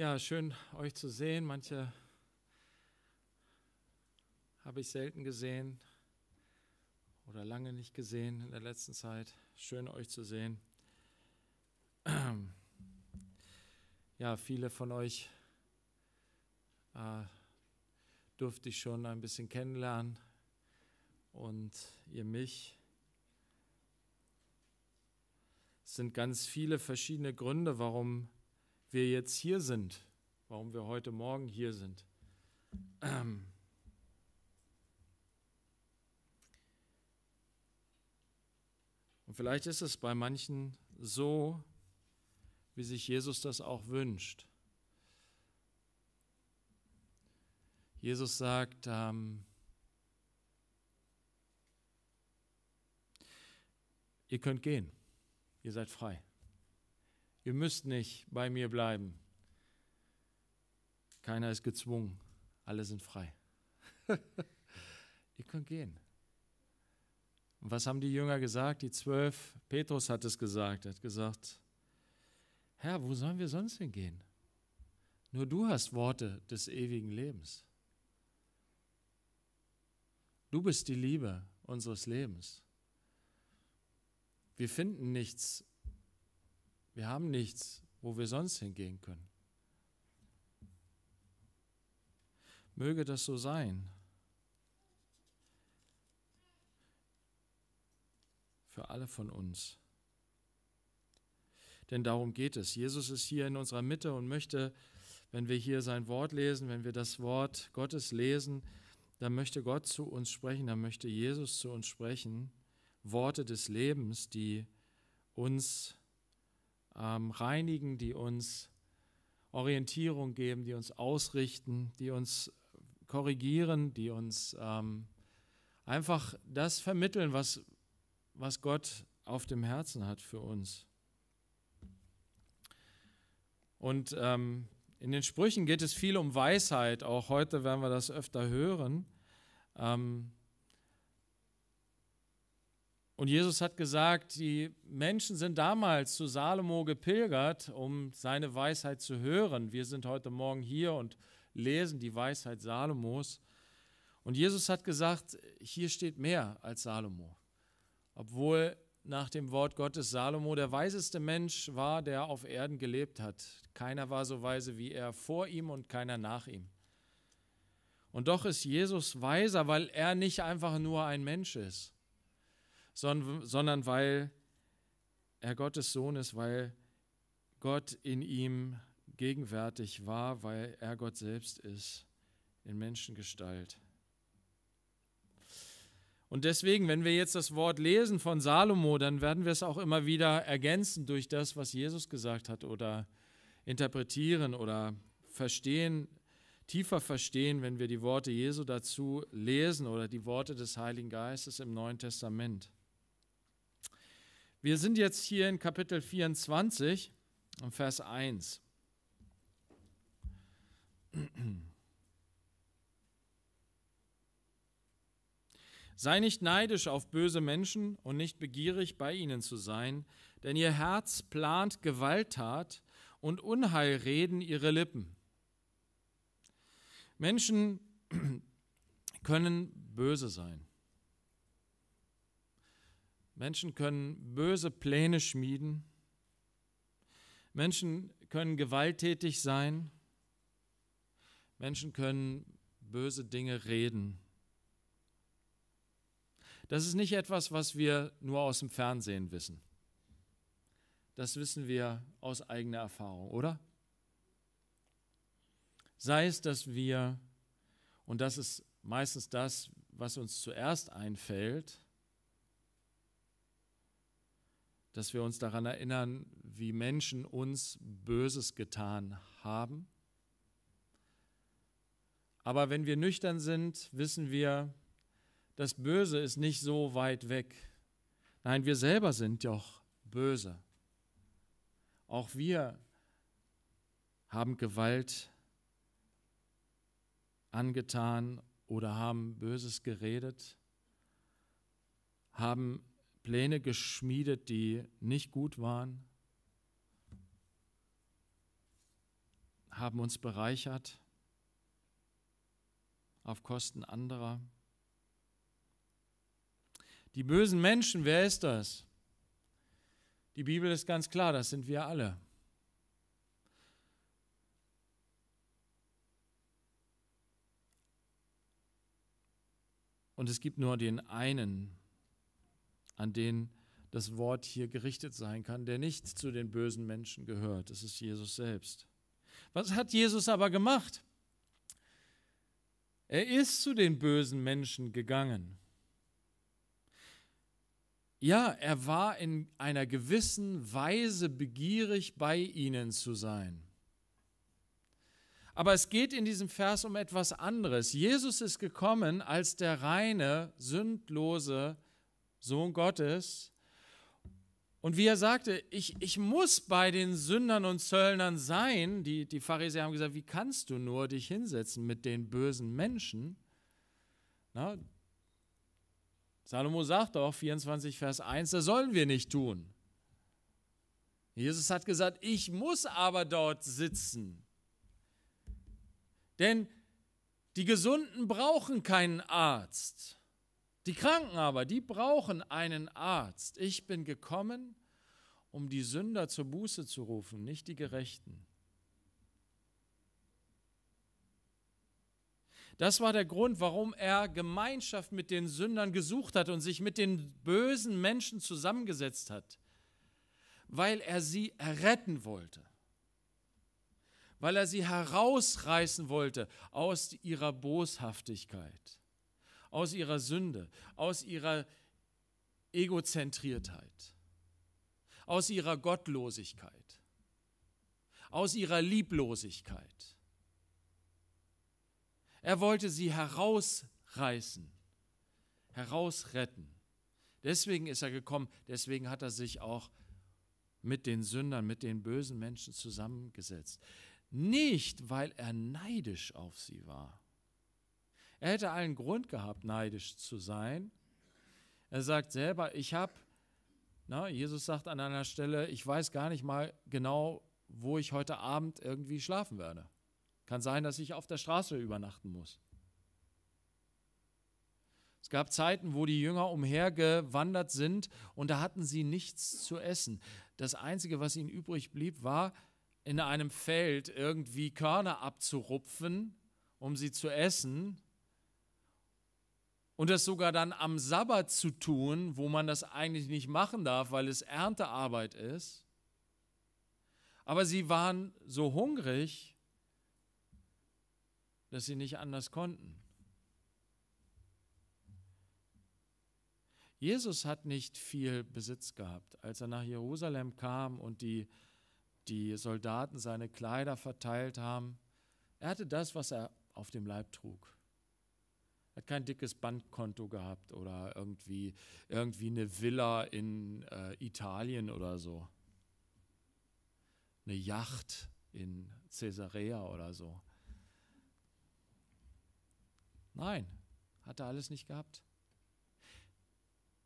Ja, schön euch zu sehen. Manche habe ich selten gesehen oder lange nicht gesehen in der letzten Zeit. Schön euch zu sehen. Ja, viele von euch äh, durfte ich schon ein bisschen kennenlernen und ihr mich. Es sind ganz viele verschiedene Gründe, warum wir jetzt hier sind, warum wir heute Morgen hier sind. Ähm Und vielleicht ist es bei manchen so, wie sich Jesus das auch wünscht. Jesus sagt, ähm, ihr könnt gehen, ihr seid frei. Ihr müsst nicht bei mir bleiben. Keiner ist gezwungen. Alle sind frei. Ihr könnt gehen. Und was haben die Jünger gesagt? Die zwölf, Petrus hat es gesagt, er hat gesagt, Herr, wo sollen wir sonst hingehen? Nur du hast Worte des ewigen Lebens. Du bist die Liebe unseres Lebens. Wir finden nichts wir haben nichts, wo wir sonst hingehen können. Möge das so sein. Für alle von uns. Denn darum geht es. Jesus ist hier in unserer Mitte und möchte, wenn wir hier sein Wort lesen, wenn wir das Wort Gottes lesen, dann möchte Gott zu uns sprechen, dann möchte Jesus zu uns sprechen. Worte des Lebens, die uns ähm, reinigen, die uns Orientierung geben, die uns ausrichten, die uns korrigieren, die uns ähm, einfach das vermitteln, was, was Gott auf dem Herzen hat für uns. Und ähm, in den Sprüchen geht es viel um Weisheit. Auch heute werden wir das öfter hören. Ähm, und Jesus hat gesagt, die Menschen sind damals zu Salomo gepilgert, um seine Weisheit zu hören. Wir sind heute Morgen hier und lesen die Weisheit Salomos. Und Jesus hat gesagt, hier steht mehr als Salomo. Obwohl nach dem Wort Gottes Salomo der weiseste Mensch war, der auf Erden gelebt hat. Keiner war so weise wie er vor ihm und keiner nach ihm. Und doch ist Jesus weiser, weil er nicht einfach nur ein Mensch ist sondern weil er Gottes Sohn ist, weil Gott in ihm gegenwärtig war, weil er Gott selbst ist, in Menschengestalt. Und deswegen, wenn wir jetzt das Wort lesen von Salomo, dann werden wir es auch immer wieder ergänzen durch das, was Jesus gesagt hat oder interpretieren oder verstehen, tiefer verstehen, wenn wir die Worte Jesu dazu lesen oder die Worte des Heiligen Geistes im Neuen Testament. Wir sind jetzt hier in Kapitel 24 und Vers 1. Sei nicht neidisch auf böse Menschen und nicht begierig, bei ihnen zu sein, denn ihr Herz plant Gewalttat und Unheil reden ihre Lippen. Menschen können böse sein. Menschen können böse Pläne schmieden. Menschen können gewalttätig sein. Menschen können böse Dinge reden. Das ist nicht etwas, was wir nur aus dem Fernsehen wissen. Das wissen wir aus eigener Erfahrung, oder? Sei es, dass wir, und das ist meistens das, was uns zuerst einfällt, dass wir uns daran erinnern, wie Menschen uns Böses getan haben. Aber wenn wir nüchtern sind, wissen wir, das Böse ist nicht so weit weg. Nein, wir selber sind doch böse. Auch wir haben Gewalt angetan oder haben Böses geredet, haben Pläne geschmiedet, die nicht gut waren, haben uns bereichert auf Kosten anderer. Die bösen Menschen, wer ist das? Die Bibel ist ganz klar, das sind wir alle. Und es gibt nur den einen, an den das Wort hier gerichtet sein kann, der nicht zu den bösen Menschen gehört. Es ist Jesus selbst. Was hat Jesus aber gemacht? Er ist zu den bösen Menschen gegangen. Ja, er war in einer gewissen Weise begierig, bei ihnen zu sein. Aber es geht in diesem Vers um etwas anderes. Jesus ist gekommen als der reine, sündlose, Sohn Gottes. Und wie er sagte, ich, ich muss bei den Sündern und Zöllnern sein. Die, die Pharisäer haben gesagt, wie kannst du nur dich hinsetzen mit den bösen Menschen? Na, Salomo sagt doch, 24 Vers 1, das sollen wir nicht tun. Jesus hat gesagt, ich muss aber dort sitzen. Denn die Gesunden brauchen keinen Arzt. Die Kranken aber, die brauchen einen Arzt. Ich bin gekommen, um die Sünder zur Buße zu rufen, nicht die Gerechten. Das war der Grund, warum er Gemeinschaft mit den Sündern gesucht hat und sich mit den bösen Menschen zusammengesetzt hat, weil er sie erretten wollte, weil er sie herausreißen wollte aus ihrer Boshaftigkeit aus ihrer Sünde, aus ihrer Egozentriertheit, aus ihrer Gottlosigkeit, aus ihrer Lieblosigkeit. Er wollte sie herausreißen, herausretten. Deswegen ist er gekommen, deswegen hat er sich auch mit den Sündern, mit den bösen Menschen zusammengesetzt. Nicht, weil er neidisch auf sie war, er hätte allen Grund gehabt, neidisch zu sein. Er sagt selber, ich habe, Jesus sagt an einer Stelle, ich weiß gar nicht mal genau, wo ich heute Abend irgendwie schlafen werde. Kann sein, dass ich auf der Straße übernachten muss. Es gab Zeiten, wo die Jünger umhergewandert sind und da hatten sie nichts zu essen. Das Einzige, was ihnen übrig blieb, war, in einem Feld irgendwie Körner abzurupfen, um sie zu essen und das sogar dann am Sabbat zu tun, wo man das eigentlich nicht machen darf, weil es Erntearbeit ist. Aber sie waren so hungrig, dass sie nicht anders konnten. Jesus hat nicht viel Besitz gehabt. Als er nach Jerusalem kam und die, die Soldaten seine Kleider verteilt haben, er hatte das, was er auf dem Leib trug hat kein dickes Bankkonto gehabt oder irgendwie, irgendwie eine Villa in äh, Italien oder so. Eine Yacht in Caesarea oder so. Nein, hat er alles nicht gehabt.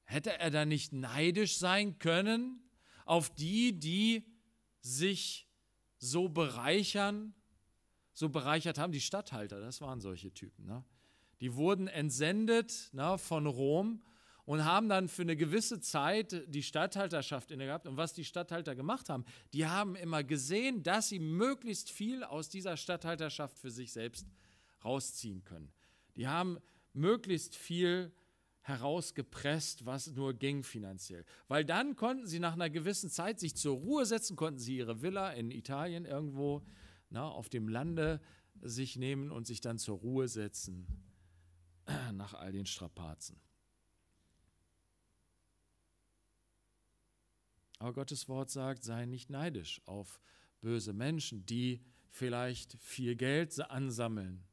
Hätte er da nicht neidisch sein können auf die, die sich so bereichern, so bereichert haben? Die Statthalter, das waren solche Typen. Ne? Die wurden entsendet na, ne, von Rom und haben dann für eine gewisse Zeit die Statthalterschaft inne gehabt. Und was die Statthalter gemacht haben, die haben immer gesehen, dass sie möglichst viel aus dieser Statthalterschaft für sich selbst rausziehen können. Die haben möglichst viel herausgepresst, was nur ging finanziell. Weil dann konnten sie nach einer gewissen Zeit sich zur Ruhe setzen, konnten sie ihre Villa in Italien irgendwo na, ne, auf dem Lande sich nehmen und sich dann zur Ruhe setzen nach all den Strapazen. Aber Gottes Wort sagt, sei nicht neidisch auf böse Menschen, die vielleicht viel Geld ansammeln,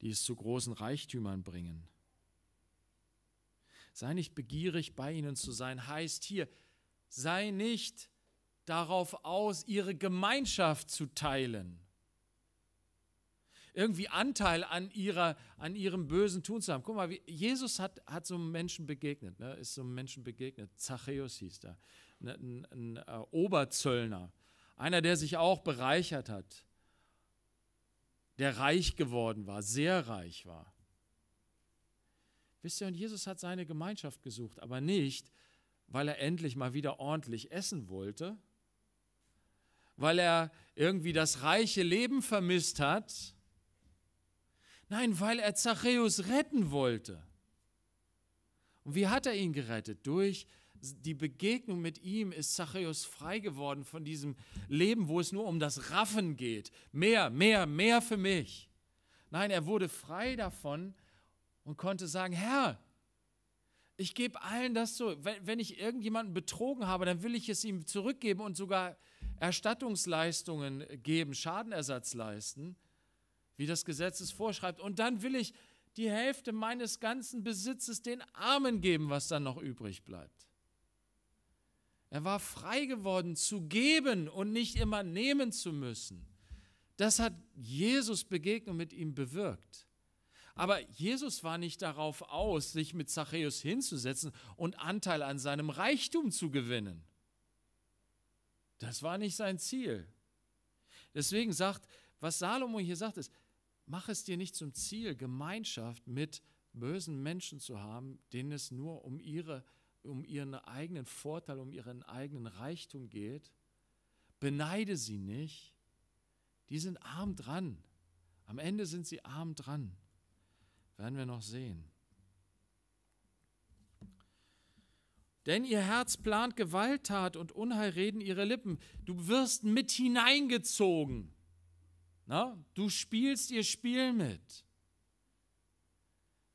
die es zu großen Reichtümern bringen. Sei nicht begierig, bei ihnen zu sein, heißt hier, sei nicht darauf aus, ihre Gemeinschaft zu teilen irgendwie Anteil an, ihrer, an ihrem bösen Tun zu haben. Guck mal, wie, Jesus hat, hat so einem Menschen begegnet, ne? ist so einem Menschen begegnet. Zachäus hieß er, ne? ein, ein, ein äh, Oberzöllner, einer, der sich auch bereichert hat, der reich geworden war, sehr reich war. Wisst ihr, und Jesus hat seine Gemeinschaft gesucht, aber nicht, weil er endlich mal wieder ordentlich essen wollte, weil er irgendwie das reiche Leben vermisst hat, Nein, weil er Zachäus retten wollte. Und wie hat er ihn gerettet? Durch die Begegnung mit ihm ist Zachäus frei geworden von diesem Leben, wo es nur um das Raffen geht. Mehr, mehr, mehr für mich. Nein, er wurde frei davon und konnte sagen, Herr, ich gebe allen das so. Wenn, wenn ich irgendjemanden betrogen habe, dann will ich es ihm zurückgeben und sogar Erstattungsleistungen geben, Schadenersatz leisten wie das Gesetz es vorschreibt. Und dann will ich die Hälfte meines ganzen Besitzes den Armen geben, was dann noch übrig bleibt. Er war frei geworden zu geben und nicht immer nehmen zu müssen. Das hat Jesus Begegnung mit ihm bewirkt. Aber Jesus war nicht darauf aus, sich mit Zachäus hinzusetzen und Anteil an seinem Reichtum zu gewinnen. Das war nicht sein Ziel. Deswegen sagt, was Salomo hier sagt, ist, Mach es dir nicht zum Ziel, Gemeinschaft mit bösen Menschen zu haben, denen es nur um, ihre, um ihren eigenen Vorteil, um ihren eigenen Reichtum geht. Beneide sie nicht. Die sind arm dran. Am Ende sind sie arm dran. Werden wir noch sehen. Denn ihr Herz plant Gewalttat und Unheil reden ihre Lippen. Du wirst mit hineingezogen. Na, du spielst ihr Spiel mit.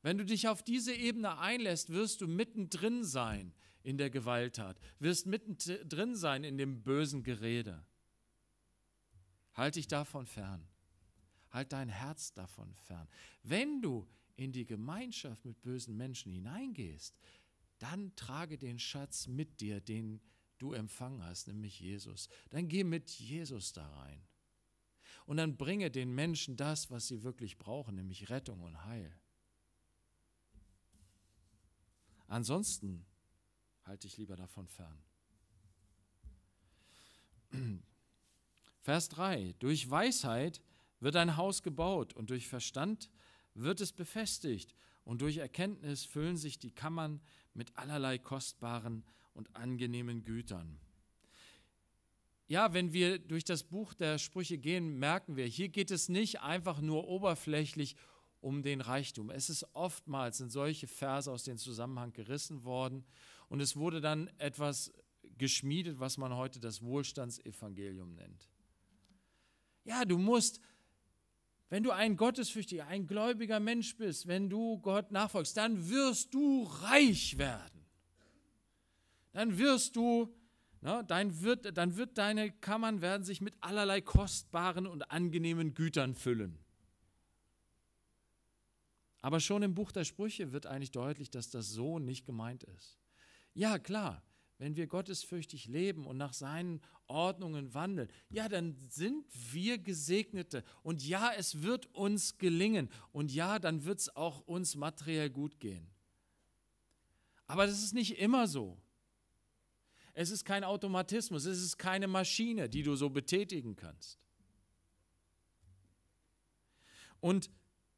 Wenn du dich auf diese Ebene einlässt, wirst du mittendrin sein in der Gewalttat, wirst mittendrin sein in dem bösen Gerede. Halt dich davon fern. Halt dein Herz davon fern. Wenn du in die Gemeinschaft mit bösen Menschen hineingehst, dann trage den Schatz mit dir, den du empfangen hast, nämlich Jesus. Dann geh mit Jesus da rein und dann bringe den Menschen das, was sie wirklich brauchen, nämlich Rettung und Heil. Ansonsten halte ich lieber davon fern. Vers 3. Durch Weisheit wird ein Haus gebaut und durch Verstand wird es befestigt und durch Erkenntnis füllen sich die Kammern mit allerlei kostbaren und angenehmen Gütern ja, wenn wir durch das Buch der Sprüche gehen, merken wir, hier geht es nicht einfach nur oberflächlich um den Reichtum. Es ist oftmals in solche Verse aus dem Zusammenhang gerissen worden und es wurde dann etwas geschmiedet, was man heute das Wohlstandsevangelium nennt. Ja, du musst, wenn du ein gottesfürchtiger, ein gläubiger Mensch bist, wenn du Gott nachfolgst, dann wirst du reich werden. Dann wirst du reich Ne? Dein wird, dann wird deine Kammern werden sich mit allerlei kostbaren und angenehmen Gütern füllen. Aber schon im Buch der Sprüche wird eigentlich deutlich, dass das so nicht gemeint ist. Ja, klar, wenn wir gottesfürchtig leben und nach seinen Ordnungen wandeln, ja, dann sind wir Gesegnete. Und ja, es wird uns gelingen. Und ja, dann wird es auch uns materiell gut gehen. Aber das ist nicht immer so. Es ist kein Automatismus, es ist keine Maschine, die du so betätigen kannst. Und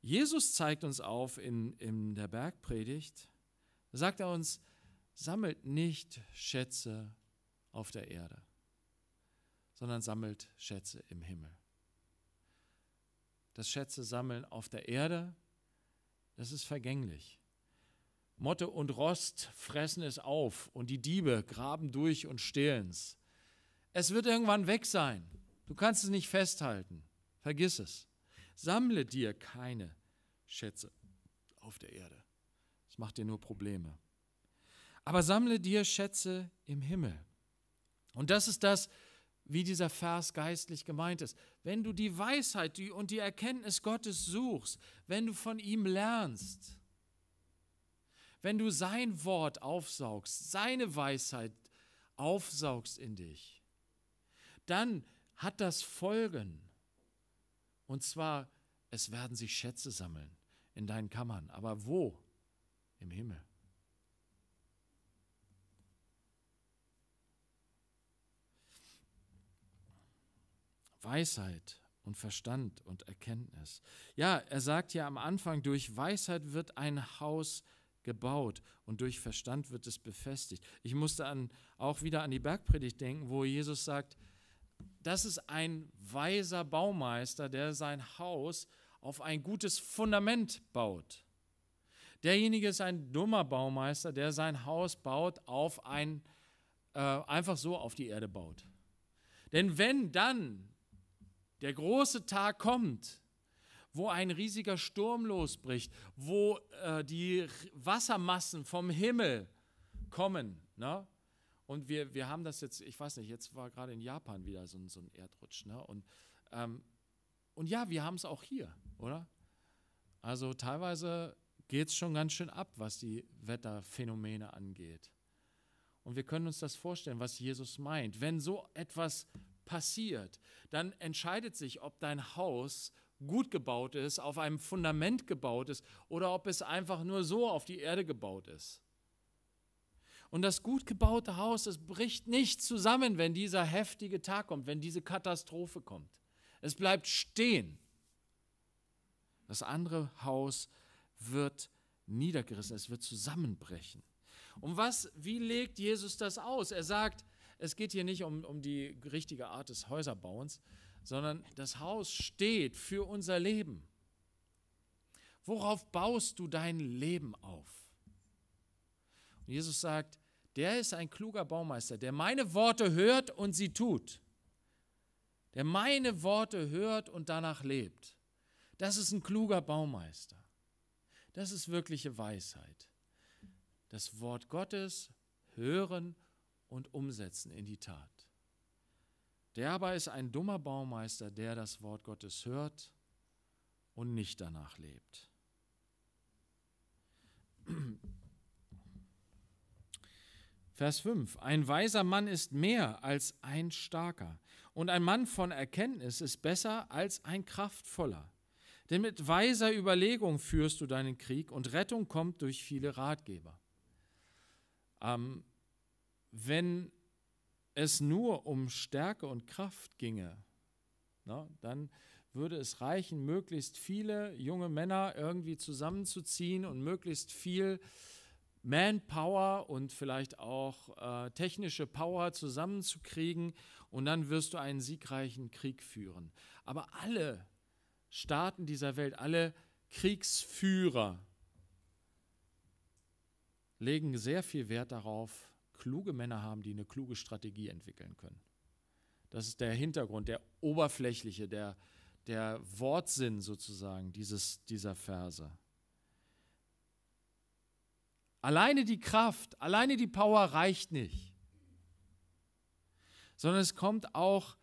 Jesus zeigt uns auf in, in der Bergpredigt, sagt er uns, sammelt nicht Schätze auf der Erde, sondern sammelt Schätze im Himmel. Das Schätze sammeln auf der Erde, das ist vergänglich. Motte und Rost fressen es auf und die Diebe graben durch und stehlen's. Es wird irgendwann weg sein. Du kannst es nicht festhalten. Vergiss es. Sammle dir keine Schätze auf der Erde. Das macht dir nur Probleme. Aber sammle dir Schätze im Himmel. Und das ist das, wie dieser Vers geistlich gemeint ist. Wenn du die Weisheit und die Erkenntnis Gottes suchst, wenn du von ihm lernst, wenn du sein Wort aufsaugst, seine Weisheit aufsaugst in dich, dann hat das Folgen. Und zwar, es werden sich Schätze sammeln in deinen Kammern. Aber wo? Im Himmel. Weisheit und Verstand und Erkenntnis. Ja, er sagt ja am Anfang, durch Weisheit wird ein Haus gebaut und durch Verstand wird es befestigt. Ich musste an, auch wieder an die Bergpredigt denken, wo Jesus sagt, das ist ein weiser Baumeister, der sein Haus auf ein gutes Fundament baut. Derjenige ist ein dummer Baumeister, der sein Haus baut auf ein, äh, einfach so auf die Erde baut. Denn wenn dann der große Tag kommt, wo ein riesiger Sturm losbricht, wo äh, die Wassermassen vom Himmel kommen. Ne? Und wir, wir haben das jetzt, ich weiß nicht, jetzt war gerade in Japan wieder so, so ein Erdrutsch. Ne? Und, ähm, und ja, wir haben es auch hier, oder? Also teilweise geht es schon ganz schön ab, was die Wetterphänomene angeht. Und wir können uns das vorstellen, was Jesus meint. Wenn so etwas passiert, dann entscheidet sich, ob dein Haus gut gebaut ist, auf einem Fundament gebaut ist oder ob es einfach nur so auf die Erde gebaut ist. Und das gut gebaute Haus, es bricht nicht zusammen, wenn dieser heftige Tag kommt, wenn diese Katastrophe kommt. Es bleibt stehen. Das andere Haus wird niedergerissen, es wird zusammenbrechen. Und was, wie legt Jesus das aus? Er sagt, es geht hier nicht um, um die richtige Art des Häuserbauens, sondern das Haus steht für unser Leben. Worauf baust du dein Leben auf? Und Jesus sagt, der ist ein kluger Baumeister, der meine Worte hört und sie tut. Der meine Worte hört und danach lebt. Das ist ein kluger Baumeister. Das ist wirkliche Weisheit. Das Wort Gottes hören und umsetzen in die Tat. Der aber ist ein dummer Baumeister, der das Wort Gottes hört und nicht danach lebt. Vers 5. Ein weiser Mann ist mehr als ein starker und ein Mann von Erkenntnis ist besser als ein kraftvoller. Denn mit weiser Überlegung führst du deinen Krieg und Rettung kommt durch viele Ratgeber. Ähm, wenn es nur um Stärke und Kraft ginge, na, dann würde es reichen, möglichst viele junge Männer irgendwie zusammenzuziehen und möglichst viel Manpower und vielleicht auch äh, technische Power zusammenzukriegen und dann wirst du einen siegreichen Krieg führen. Aber alle Staaten dieser Welt, alle Kriegsführer legen sehr viel Wert darauf, kluge Männer haben, die eine kluge Strategie entwickeln können. Das ist der Hintergrund, der oberflächliche, der, der Wortsinn sozusagen dieses, dieser Verse. Alleine die Kraft, alleine die Power reicht nicht, sondern es kommt auch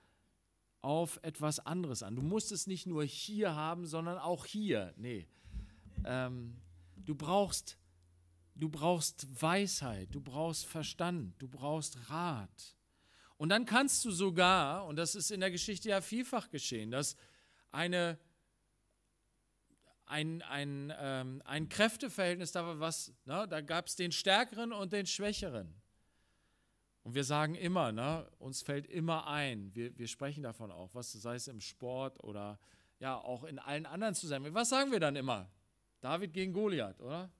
auf etwas anderes an. Du musst es nicht nur hier haben, sondern auch hier. Nee. Ähm, du brauchst Du brauchst Weisheit, du brauchst Verstand, du brauchst Rat. Und dann kannst du sogar, und das ist in der Geschichte ja vielfach geschehen, dass eine, ein, ein, ähm, ein Kräfteverhältnis da was, ne, da gab es den Stärkeren und den Schwächeren. Und wir sagen immer, ne, uns fällt immer ein, wir, wir sprechen davon auch, was sei es im Sport oder ja auch in allen anderen Zusammenhängen. Was sagen wir dann immer? David gegen Goliath, oder?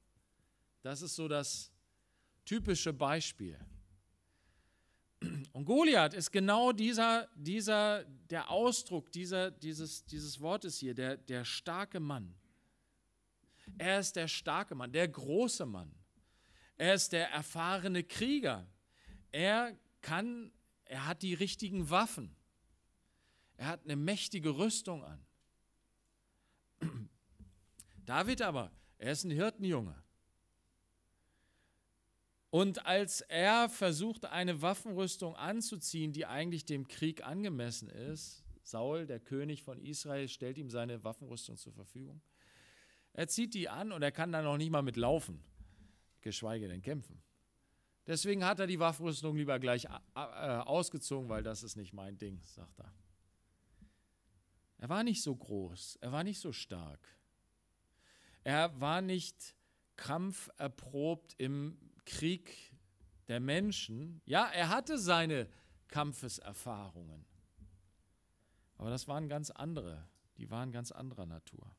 Das ist so das typische Beispiel. Und Goliath ist genau dieser, dieser der Ausdruck dieser, dieses, dieses Wortes hier, der, der starke Mann. Er ist der starke Mann, der große Mann. Er ist der erfahrene Krieger. Er kann, er hat die richtigen Waffen. Er hat eine mächtige Rüstung an. David aber, er ist ein Hirtenjunge. Und als er versucht, eine Waffenrüstung anzuziehen, die eigentlich dem Krieg angemessen ist, Saul, der König von Israel, stellt ihm seine Waffenrüstung zur Verfügung. Er zieht die an und er kann dann noch nicht mal mitlaufen, geschweige denn kämpfen. Deswegen hat er die Waffenrüstung lieber gleich äh, ausgezogen, weil das ist nicht mein Ding, sagt er. Er war nicht so groß, er war nicht so stark. Er war nicht kampferprobt im Krieg der Menschen. Ja, er hatte seine Kampfeserfahrungen. Aber das waren ganz andere, die waren ganz anderer Natur.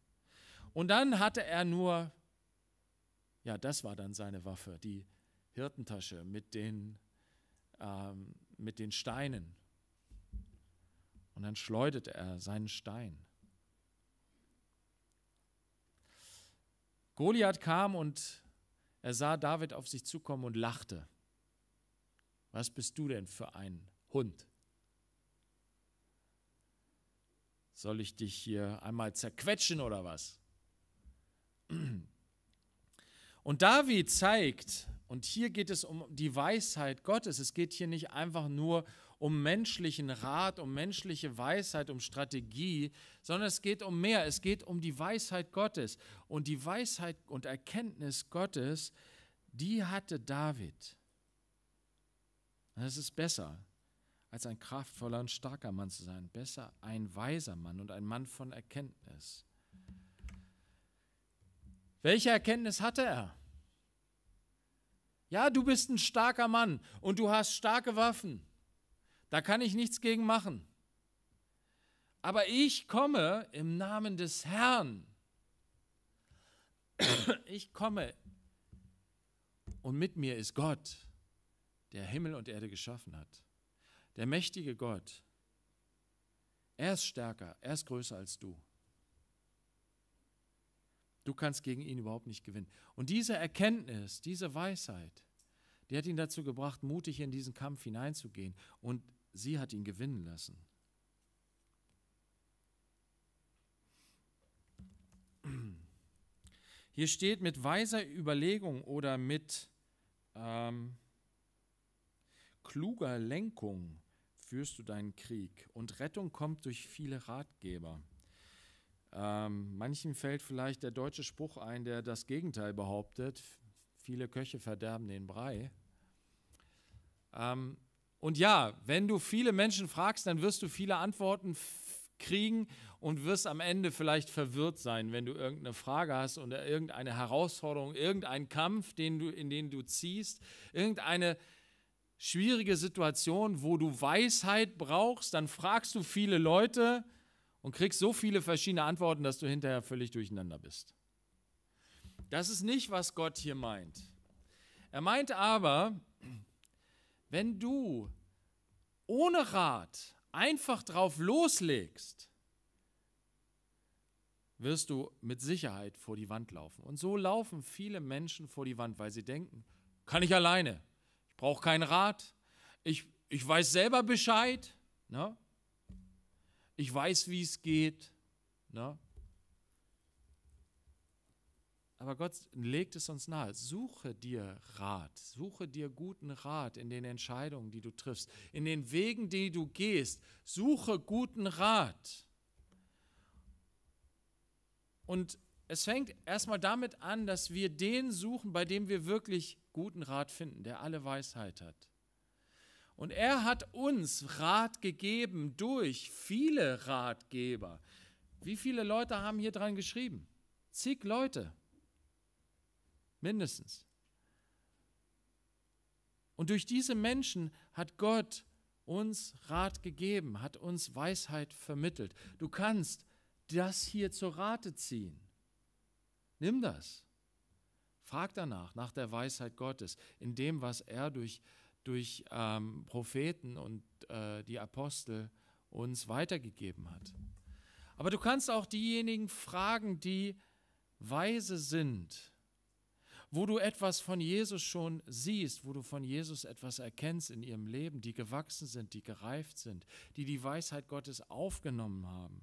Und dann hatte er nur, ja, das war dann seine Waffe, die Hirtentasche mit den, ähm, mit den Steinen. Und dann schleuderte er seinen Stein. Goliath kam und er sah David auf sich zukommen und lachte. Was bist du denn für ein Hund? Soll ich dich hier einmal zerquetschen oder was? Und David zeigt, und hier geht es um die Weisheit Gottes, es geht hier nicht einfach nur um um menschlichen Rat, um menschliche Weisheit, um Strategie, sondern es geht um mehr. Es geht um die Weisheit Gottes. Und die Weisheit und Erkenntnis Gottes, die hatte David. Und es ist besser, als ein kraftvoller und starker Mann zu sein. Besser ein weiser Mann und ein Mann von Erkenntnis. Welche Erkenntnis hatte er? Ja, du bist ein starker Mann und du hast starke Waffen. Da kann ich nichts gegen machen. Aber ich komme im Namen des Herrn. Ich komme und mit mir ist Gott, der Himmel und Erde geschaffen hat. Der mächtige Gott. Er ist stärker, er ist größer als du. Du kannst gegen ihn überhaupt nicht gewinnen. Und diese Erkenntnis, diese Weisheit, die hat ihn dazu gebracht, mutig in diesen Kampf hineinzugehen und Sie hat ihn gewinnen lassen. Hier steht mit weiser Überlegung oder mit ähm, kluger Lenkung führst du deinen Krieg und Rettung kommt durch viele Ratgeber. Ähm, manchen fällt vielleicht der deutsche Spruch ein, der das Gegenteil behauptet. Viele Köche verderben den Brei. Ähm, und ja, wenn du viele Menschen fragst, dann wirst du viele Antworten kriegen und wirst am Ende vielleicht verwirrt sein, wenn du irgendeine Frage hast oder irgendeine Herausforderung, irgendeinen Kampf, den du, in den du ziehst, irgendeine schwierige Situation, wo du Weisheit brauchst, dann fragst du viele Leute und kriegst so viele verschiedene Antworten, dass du hinterher völlig durcheinander bist. Das ist nicht, was Gott hier meint. Er meint aber, wenn du ohne Rat einfach drauf loslegst, wirst du mit Sicherheit vor die Wand laufen. Und so laufen viele Menschen vor die Wand, weil sie denken, kann ich alleine, ich brauche keinen Rat, ich, ich weiß selber Bescheid, ne? ich weiß, wie es geht. Ne? Aber Gott legt es uns nahe. Suche dir Rat. Suche dir guten Rat in den Entscheidungen, die du triffst, in den Wegen, die du gehst. Suche guten Rat. Und es fängt erstmal damit an, dass wir den suchen, bei dem wir wirklich guten Rat finden, der alle Weisheit hat. Und er hat uns Rat gegeben durch viele Ratgeber. Wie viele Leute haben hier dran geschrieben? Zig Leute mindestens. Und durch diese Menschen hat Gott uns Rat gegeben, hat uns Weisheit vermittelt. Du kannst das hier zur Rate ziehen. Nimm das. Frag danach, nach der Weisheit Gottes, in dem, was er durch, durch ähm, Propheten und äh, die Apostel uns weitergegeben hat. Aber du kannst auch diejenigen fragen, die weise sind, wo du etwas von Jesus schon siehst, wo du von Jesus etwas erkennst in ihrem Leben, die gewachsen sind, die gereift sind, die die Weisheit Gottes aufgenommen haben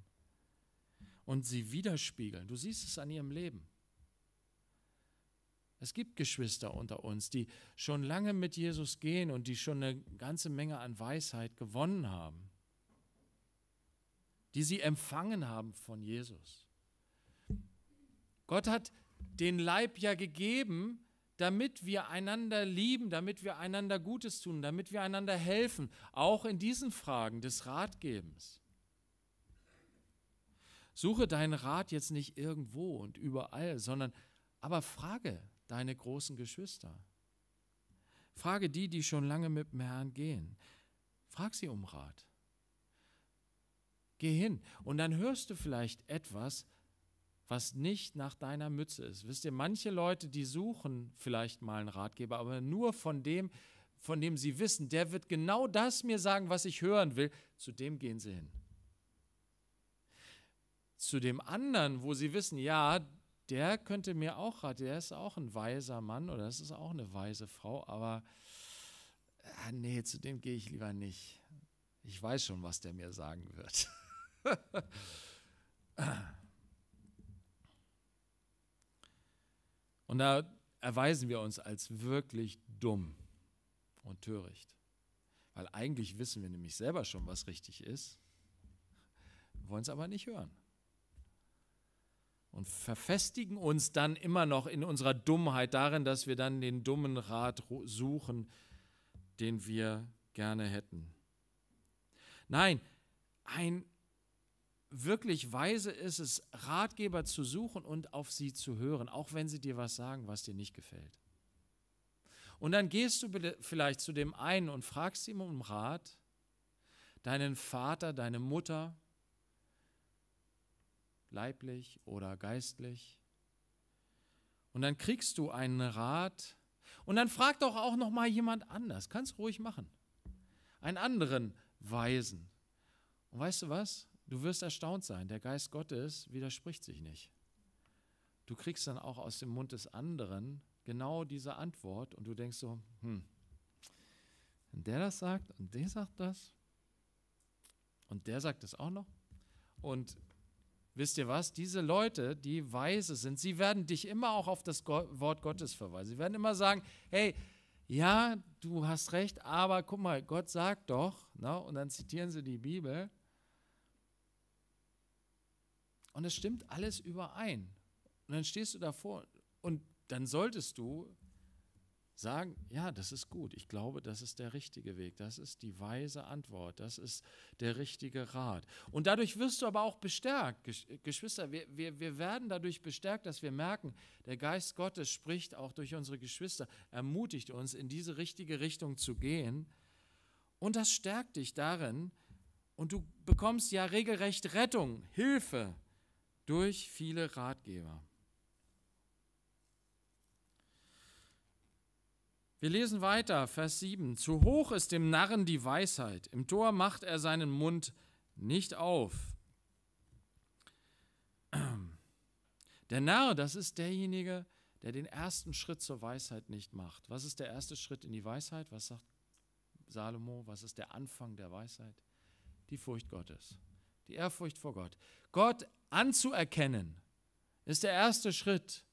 und sie widerspiegeln. Du siehst es an ihrem Leben. Es gibt Geschwister unter uns, die schon lange mit Jesus gehen und die schon eine ganze Menge an Weisheit gewonnen haben, die sie empfangen haben von Jesus. Gott hat den Leib ja gegeben, damit wir einander lieben, damit wir einander Gutes tun, damit wir einander helfen, auch in diesen Fragen des Ratgebens. Suche deinen Rat jetzt nicht irgendwo und überall, sondern aber frage deine großen Geschwister. Frage die, die schon lange mit dem Herrn gehen. Frag sie um Rat. Geh hin und dann hörst du vielleicht etwas, was nicht nach deiner Mütze ist. Wisst ihr, manche Leute, die suchen vielleicht mal einen Ratgeber, aber nur von dem, von dem sie wissen, der wird genau das mir sagen, was ich hören will, zu dem gehen sie hin. Zu dem anderen, wo sie wissen, ja, der könnte mir auch raten, der ist auch ein weiser Mann oder das ist auch eine weise Frau, aber ah, nee, zu dem gehe ich lieber nicht. Ich weiß schon, was der mir sagen wird. Und da erweisen wir uns als wirklich dumm und töricht. Weil eigentlich wissen wir nämlich selber schon, was richtig ist, wollen es aber nicht hören. Und verfestigen uns dann immer noch in unserer Dummheit darin, dass wir dann den dummen Rat suchen, den wir gerne hätten. Nein, ein wirklich weise ist es, Ratgeber zu suchen und auf sie zu hören, auch wenn sie dir was sagen, was dir nicht gefällt. Und dann gehst du vielleicht zu dem einen und fragst ihm um Rat, deinen Vater, deine Mutter, leiblich oder geistlich. Und dann kriegst du einen Rat. Und dann frag doch auch noch mal jemand anders. Kannst ruhig machen. Einen anderen Weisen. Und weißt du was? Du wirst erstaunt sein, der Geist Gottes widerspricht sich nicht. Du kriegst dann auch aus dem Mund des anderen genau diese Antwort und du denkst so, hm, wenn der das sagt und der sagt das und der sagt das auch noch und wisst ihr was, diese Leute, die weise sind, sie werden dich immer auch auf das Wort Gottes verweisen. Sie werden immer sagen, hey, ja, du hast recht, aber guck mal, Gott sagt doch, ne? und dann zitieren sie die Bibel und es stimmt alles überein. Und dann stehst du davor und dann solltest du sagen, ja, das ist gut. Ich glaube, das ist der richtige Weg. Das ist die weise Antwort. Das ist der richtige Rat. Und dadurch wirst du aber auch bestärkt. Geschwister, wir, wir, wir werden dadurch bestärkt, dass wir merken, der Geist Gottes spricht auch durch unsere Geschwister, ermutigt uns, in diese richtige Richtung zu gehen. Und das stärkt dich darin. Und du bekommst ja regelrecht Rettung, Hilfe, durch viele Ratgeber. Wir lesen weiter, Vers 7. Zu hoch ist dem Narren die Weisheit, im Tor macht er seinen Mund nicht auf. Der Narr, das ist derjenige, der den ersten Schritt zur Weisheit nicht macht. Was ist der erste Schritt in die Weisheit? Was sagt Salomo? Was ist der Anfang der Weisheit? Die Furcht Gottes, die Ehrfurcht vor Gott. Gott anzuerkennen, ist der erste Schritt.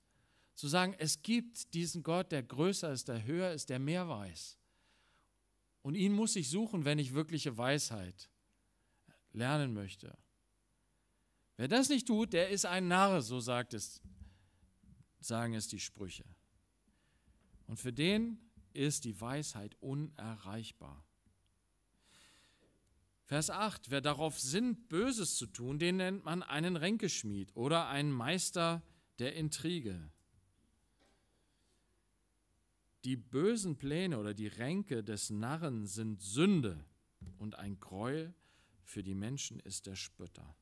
Zu sagen, es gibt diesen Gott, der größer ist, der höher ist, der mehr weiß. Und ihn muss ich suchen, wenn ich wirkliche Weisheit lernen möchte. Wer das nicht tut, der ist ein Narr, so sagt es, sagen es die Sprüche. Und für den ist die Weisheit unerreichbar. Vers 8, wer darauf sinnt, Böses zu tun, den nennt man einen Ränkeschmied oder einen Meister der Intrige. Die bösen Pläne oder die Ränke des Narren sind Sünde und ein Gräuel für die Menschen ist der Spötter.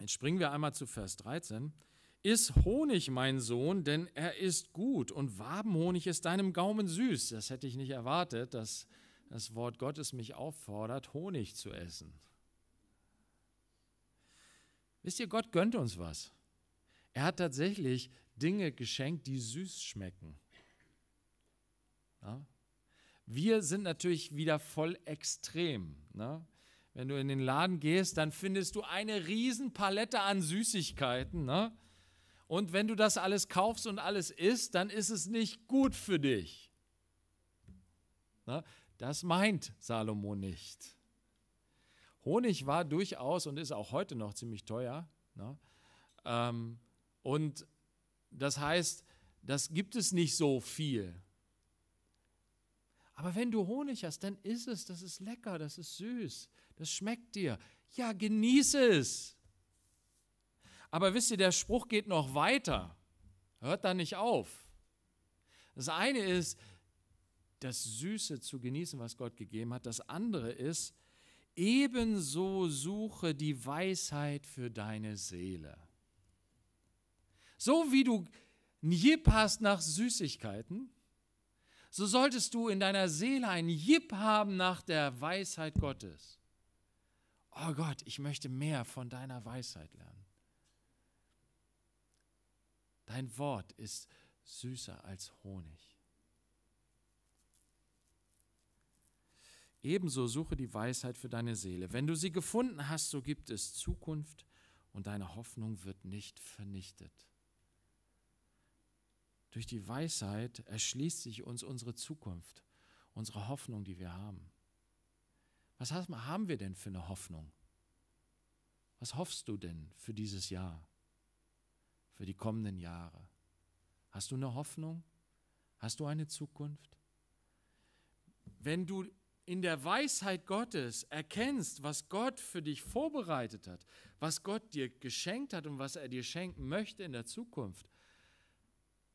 Jetzt springen wir einmal zu Vers 13. Iss Honig, mein Sohn, denn er ist gut und Wabenhonig ist deinem Gaumen süß. Das hätte ich nicht erwartet, dass das Wort Gottes mich auffordert, Honig zu essen. Wisst ihr, Gott gönnt uns was. Er hat tatsächlich Dinge geschenkt, die süß schmecken. Ja? Wir sind natürlich wieder voll extrem. Ne? Wenn du in den Laden gehst, dann findest du eine riesen Palette an Süßigkeiten. Ne? Und wenn du das alles kaufst und alles isst, dann ist es nicht gut für dich. Ne? Das meint Salomo nicht. Honig war durchaus und ist auch heute noch ziemlich teuer. Ne? Ähm, und das heißt, das gibt es nicht so viel. Aber wenn du Honig hast, dann isst es, das ist lecker, das ist süß, das schmeckt dir. Ja, genieße es. Aber wisst ihr, der Spruch geht noch weiter. Hört da nicht auf. Das eine ist, das Süße zu genießen, was Gott gegeben hat. Das andere ist, ebenso suche die Weisheit für deine Seele. So wie du Njip hast nach Süßigkeiten, so solltest du in deiner Seele ein Jip haben nach der Weisheit Gottes. Oh Gott, ich möchte mehr von deiner Weisheit lernen. Dein Wort ist süßer als Honig. Ebenso suche die Weisheit für deine Seele. Wenn du sie gefunden hast, so gibt es Zukunft und deine Hoffnung wird nicht vernichtet. Durch die Weisheit erschließt sich uns unsere Zukunft, unsere Hoffnung, die wir haben. Was haben wir denn für eine Hoffnung? Was hoffst du denn für dieses Jahr, für die kommenden Jahre? Hast du eine Hoffnung? Hast du eine Zukunft? Wenn du in der Weisheit Gottes erkennst, was Gott für dich vorbereitet hat, was Gott dir geschenkt hat und was er dir schenken möchte in der Zukunft,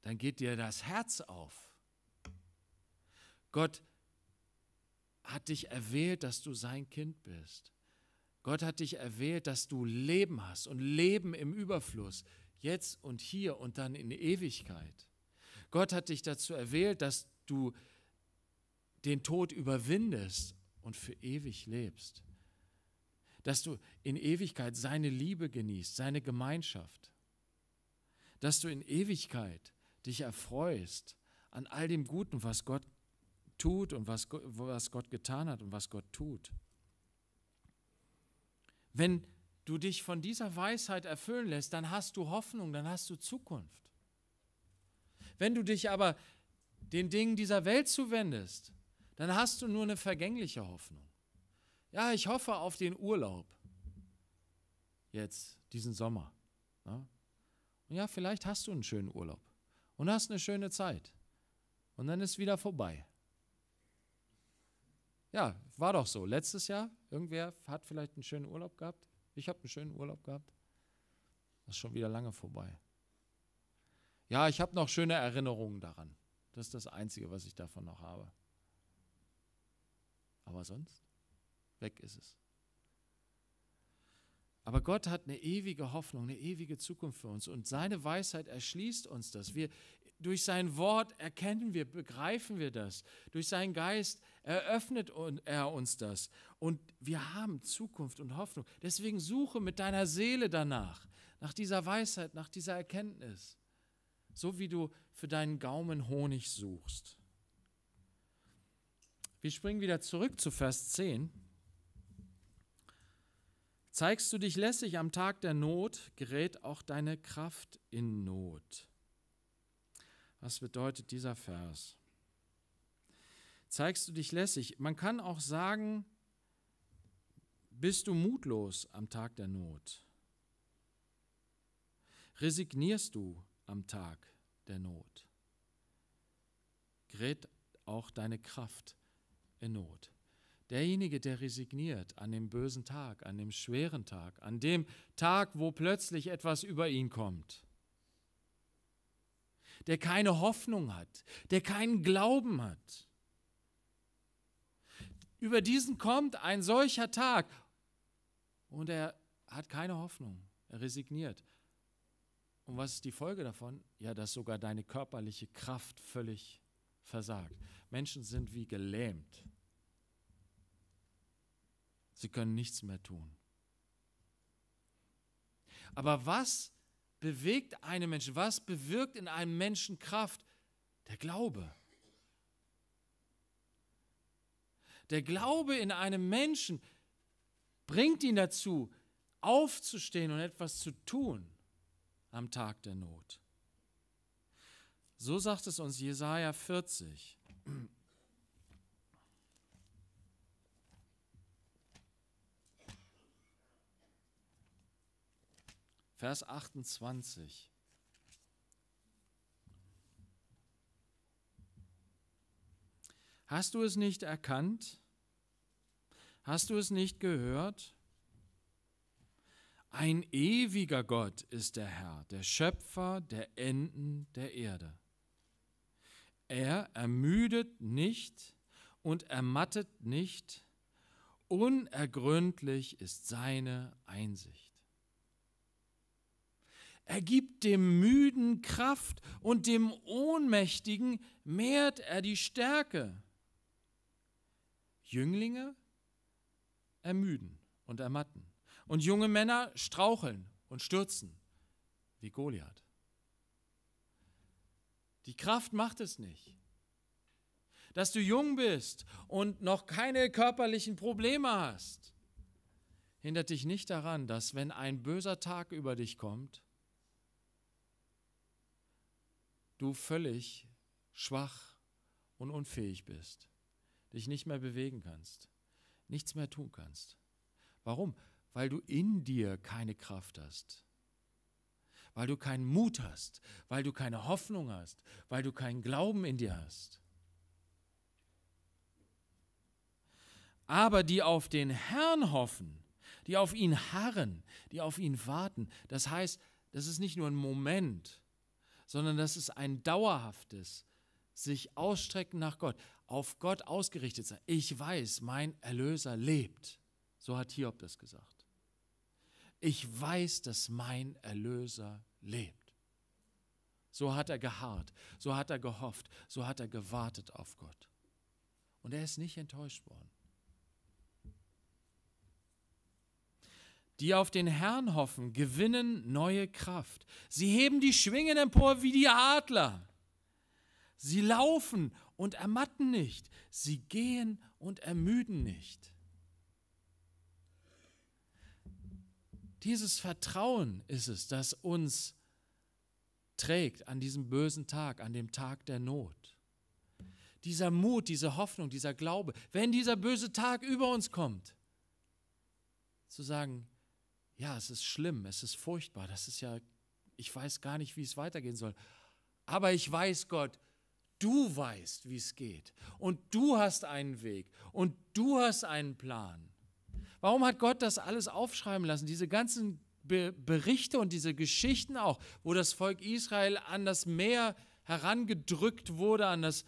dann geht dir das Herz auf. Gott hat dich erwählt, dass du sein Kind bist. Gott hat dich erwählt, dass du Leben hast und Leben im Überfluss, jetzt und hier und dann in Ewigkeit. Gott hat dich dazu erwählt, dass du den Tod überwindest und für ewig lebst. Dass du in Ewigkeit seine Liebe genießt, seine Gemeinschaft. Dass du in Ewigkeit dich erfreust an all dem Guten, was Gott tut und was, was Gott getan hat und was Gott tut. Wenn du dich von dieser Weisheit erfüllen lässt, dann hast du Hoffnung, dann hast du Zukunft. Wenn du dich aber den Dingen dieser Welt zuwendest, dann hast du nur eine vergängliche Hoffnung. Ja, ich hoffe auf den Urlaub jetzt, diesen Sommer. Ja? Ne? Und ja, vielleicht hast du einen schönen Urlaub und hast eine schöne Zeit. Und dann ist wieder vorbei. Ja, war doch so. Letztes Jahr, irgendwer hat vielleicht einen schönen Urlaub gehabt. Ich habe einen schönen Urlaub gehabt. Das ist schon wieder lange vorbei. Ja, ich habe noch schöne Erinnerungen daran. Das ist das Einzige, was ich davon noch habe. Aber sonst, weg ist es. Aber Gott hat eine ewige Hoffnung, eine ewige Zukunft für uns und seine Weisheit erschließt uns das. Wir, durch sein Wort erkennen wir, begreifen wir das. Durch seinen Geist eröffnet er uns das. Und wir haben Zukunft und Hoffnung. Deswegen suche mit deiner Seele danach, nach dieser Weisheit, nach dieser Erkenntnis. So wie du für deinen Gaumen Honig suchst. Wir springen wieder zurück zu Vers 10. Zeigst du dich lässig am Tag der Not, gerät auch deine Kraft in Not. Was bedeutet dieser Vers? Zeigst du dich lässig? Man kann auch sagen, bist du mutlos am Tag der Not? Resignierst du am Tag der Not? Gerät auch deine Kraft in Not. Derjenige, der resigniert an dem bösen Tag, an dem schweren Tag, an dem Tag, wo plötzlich etwas über ihn kommt. Der keine Hoffnung hat, der keinen Glauben hat. Über diesen kommt ein solcher Tag und er hat keine Hoffnung, er resigniert. Und was ist die Folge davon? Ja, dass sogar deine körperliche Kraft völlig versagt. Menschen sind wie gelähmt. Sie können nichts mehr tun. Aber was bewegt einen Menschen? Was bewirkt in einem Menschen Kraft? Der Glaube. Der Glaube in einem Menschen bringt ihn dazu, aufzustehen und etwas zu tun am Tag der Not. So sagt es uns Jesaja 40. Vers 28. Hast du es nicht erkannt? Hast du es nicht gehört? Ein ewiger Gott ist der Herr, der Schöpfer der Enden der Erde. Er ermüdet nicht und ermattet nicht, unergründlich ist seine Einsicht. Er gibt dem Müden Kraft und dem Ohnmächtigen mehrt er die Stärke. Jünglinge ermüden und ermatten und junge Männer straucheln und stürzen wie Goliath. Die Kraft macht es nicht. Dass du jung bist und noch keine körperlichen Probleme hast, hindert dich nicht daran, dass wenn ein böser Tag über dich kommt, du völlig schwach und unfähig bist, dich nicht mehr bewegen kannst, nichts mehr tun kannst. Warum? Weil du in dir keine Kraft hast weil du keinen Mut hast, weil du keine Hoffnung hast, weil du keinen Glauben in dir hast. Aber die auf den Herrn hoffen, die auf ihn harren, die auf ihn warten, das heißt, das ist nicht nur ein Moment, sondern das ist ein dauerhaftes sich ausstrecken nach Gott, auf Gott ausgerichtet sein. Ich weiß, mein Erlöser lebt. So hat Hiob das gesagt. Ich weiß, dass mein Erlöser lebt. So hat er geharrt, so hat er gehofft, so hat er gewartet auf Gott. Und er ist nicht enttäuscht worden. Die auf den Herrn hoffen, gewinnen neue Kraft. Sie heben die Schwingen empor wie die Adler. Sie laufen und ermatten nicht. Sie gehen und ermüden nicht. Dieses Vertrauen ist es, das uns trägt an diesem bösen Tag, an dem Tag der Not. Dieser Mut, diese Hoffnung, dieser Glaube, wenn dieser böse Tag über uns kommt, zu sagen, ja, es ist schlimm, es ist furchtbar, das ist ja, ich weiß gar nicht, wie es weitergehen soll. Aber ich weiß, Gott, du weißt, wie es geht. Und du hast einen Weg und du hast einen Plan. Warum hat Gott das alles aufschreiben lassen? Diese ganzen Be Berichte und diese Geschichten auch, wo das Volk Israel an das Meer herangedrückt wurde, an das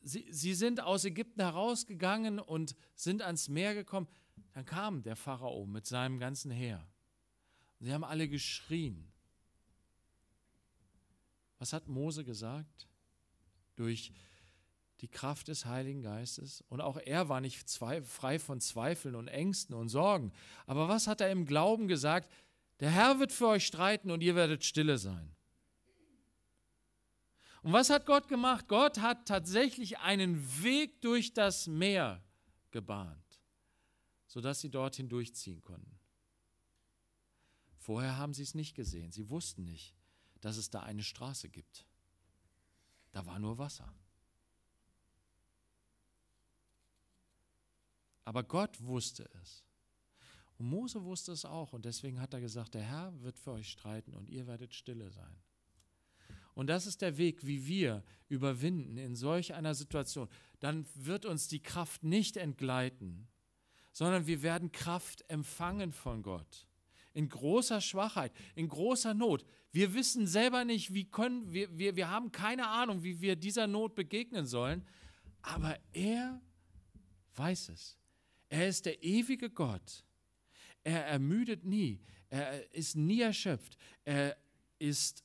sie, sie sind aus Ägypten herausgegangen und sind ans Meer gekommen. Dann kam der Pharao mit seinem ganzen Heer. sie haben alle geschrien. Was hat Mose gesagt? Durch die Kraft des Heiligen Geistes. Und auch er war nicht frei von Zweifeln und Ängsten und Sorgen. Aber was hat er im Glauben gesagt? Der Herr wird für euch streiten und ihr werdet stille sein. Und was hat Gott gemacht? Gott hat tatsächlich einen Weg durch das Meer gebahnt, sodass sie dorthin durchziehen konnten. Vorher haben sie es nicht gesehen. Sie wussten nicht, dass es da eine Straße gibt. Da war nur Wasser. Aber Gott wusste es. Und Mose wusste es auch. Und deswegen hat er gesagt, der Herr wird für euch streiten und ihr werdet stille sein. Und das ist der Weg, wie wir überwinden in solch einer Situation. Dann wird uns die Kraft nicht entgleiten, sondern wir werden Kraft empfangen von Gott. In großer Schwachheit, in großer Not. Wir wissen selber nicht, wie können, wir, wir, wir haben keine Ahnung, wie wir dieser Not begegnen sollen, aber er weiß es. Er ist der ewige Gott. Er ermüdet nie. Er ist nie erschöpft. Er ist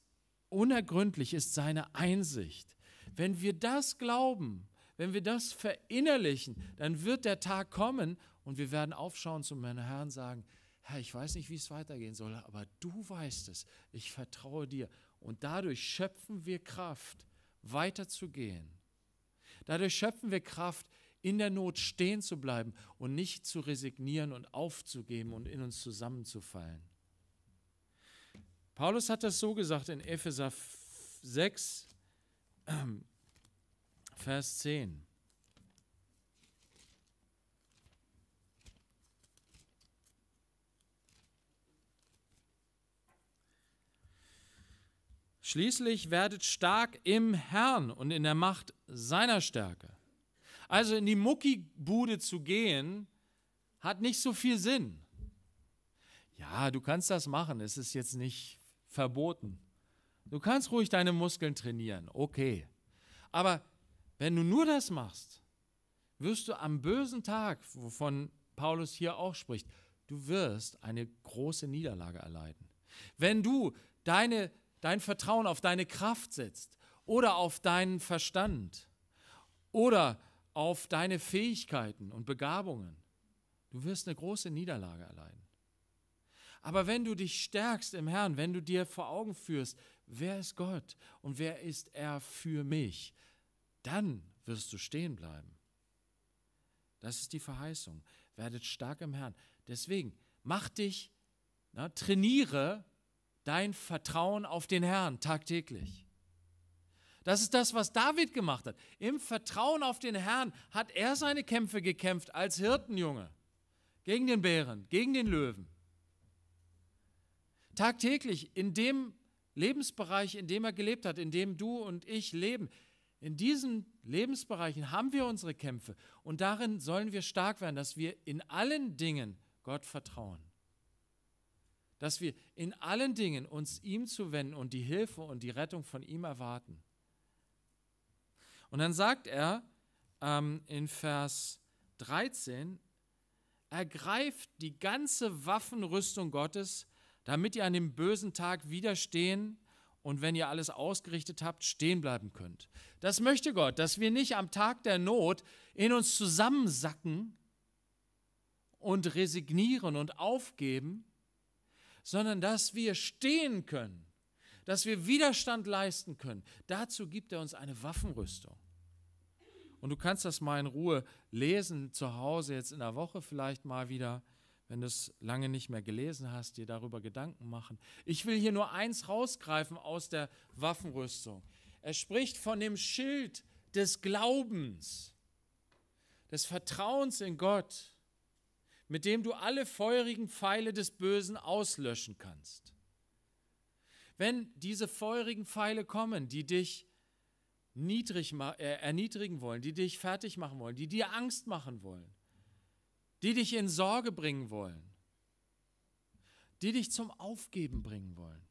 unergründlich, ist seine Einsicht. Wenn wir das glauben, wenn wir das verinnerlichen, dann wird der Tag kommen und wir werden aufschauen zu meinem Herrn und sagen, Herr, ich weiß nicht, wie es weitergehen soll, aber du weißt es. Ich vertraue dir. Und dadurch schöpfen wir Kraft, weiterzugehen. Dadurch schöpfen wir Kraft, in der Not stehen zu bleiben und nicht zu resignieren und aufzugeben und in uns zusammenzufallen. Paulus hat das so gesagt in Epheser 6, Vers 10. Schließlich werdet stark im Herrn und in der Macht seiner Stärke. Also in die Muckibude zu gehen, hat nicht so viel Sinn. Ja, du kannst das machen, es ist jetzt nicht verboten. Du kannst ruhig deine Muskeln trainieren, okay. Aber wenn du nur das machst, wirst du am bösen Tag, wovon Paulus hier auch spricht, du wirst eine große Niederlage erleiden. Wenn du deine, dein Vertrauen auf deine Kraft setzt oder auf deinen Verstand oder auf auf deine Fähigkeiten und Begabungen. Du wirst eine große Niederlage erleiden. Aber wenn du dich stärkst im Herrn, wenn du dir vor Augen führst, wer ist Gott und wer ist er für mich, dann wirst du stehen bleiben. Das ist die Verheißung. Werdet stark im Herrn. Deswegen, mach dich, na, trainiere dein Vertrauen auf den Herrn tagtäglich. Das ist das, was David gemacht hat. Im Vertrauen auf den Herrn hat er seine Kämpfe gekämpft als Hirtenjunge gegen den Bären, gegen den Löwen. Tagtäglich in dem Lebensbereich, in dem er gelebt hat, in dem du und ich leben, in diesen Lebensbereichen haben wir unsere Kämpfe und darin sollen wir stark werden, dass wir in allen Dingen Gott vertrauen. Dass wir in allen Dingen uns ihm zuwenden und die Hilfe und die Rettung von ihm erwarten. Und dann sagt er ähm, in Vers 13, ergreift die ganze Waffenrüstung Gottes, damit ihr an dem bösen Tag widerstehen und wenn ihr alles ausgerichtet habt, stehen bleiben könnt. Das möchte Gott, dass wir nicht am Tag der Not in uns zusammensacken und resignieren und aufgeben, sondern dass wir stehen können, dass wir Widerstand leisten können. Dazu gibt er uns eine Waffenrüstung. Und du kannst das mal in Ruhe lesen, zu Hause jetzt in der Woche vielleicht mal wieder, wenn du es lange nicht mehr gelesen hast, dir darüber Gedanken machen. Ich will hier nur eins rausgreifen aus der Waffenrüstung. Er spricht von dem Schild des Glaubens, des Vertrauens in Gott, mit dem du alle feurigen Pfeile des Bösen auslöschen kannst. Wenn diese feurigen Pfeile kommen, die dich niedrig, äh, erniedrigen wollen, die dich fertig machen wollen, die dir Angst machen wollen, die dich in Sorge bringen wollen, die dich zum Aufgeben bringen wollen.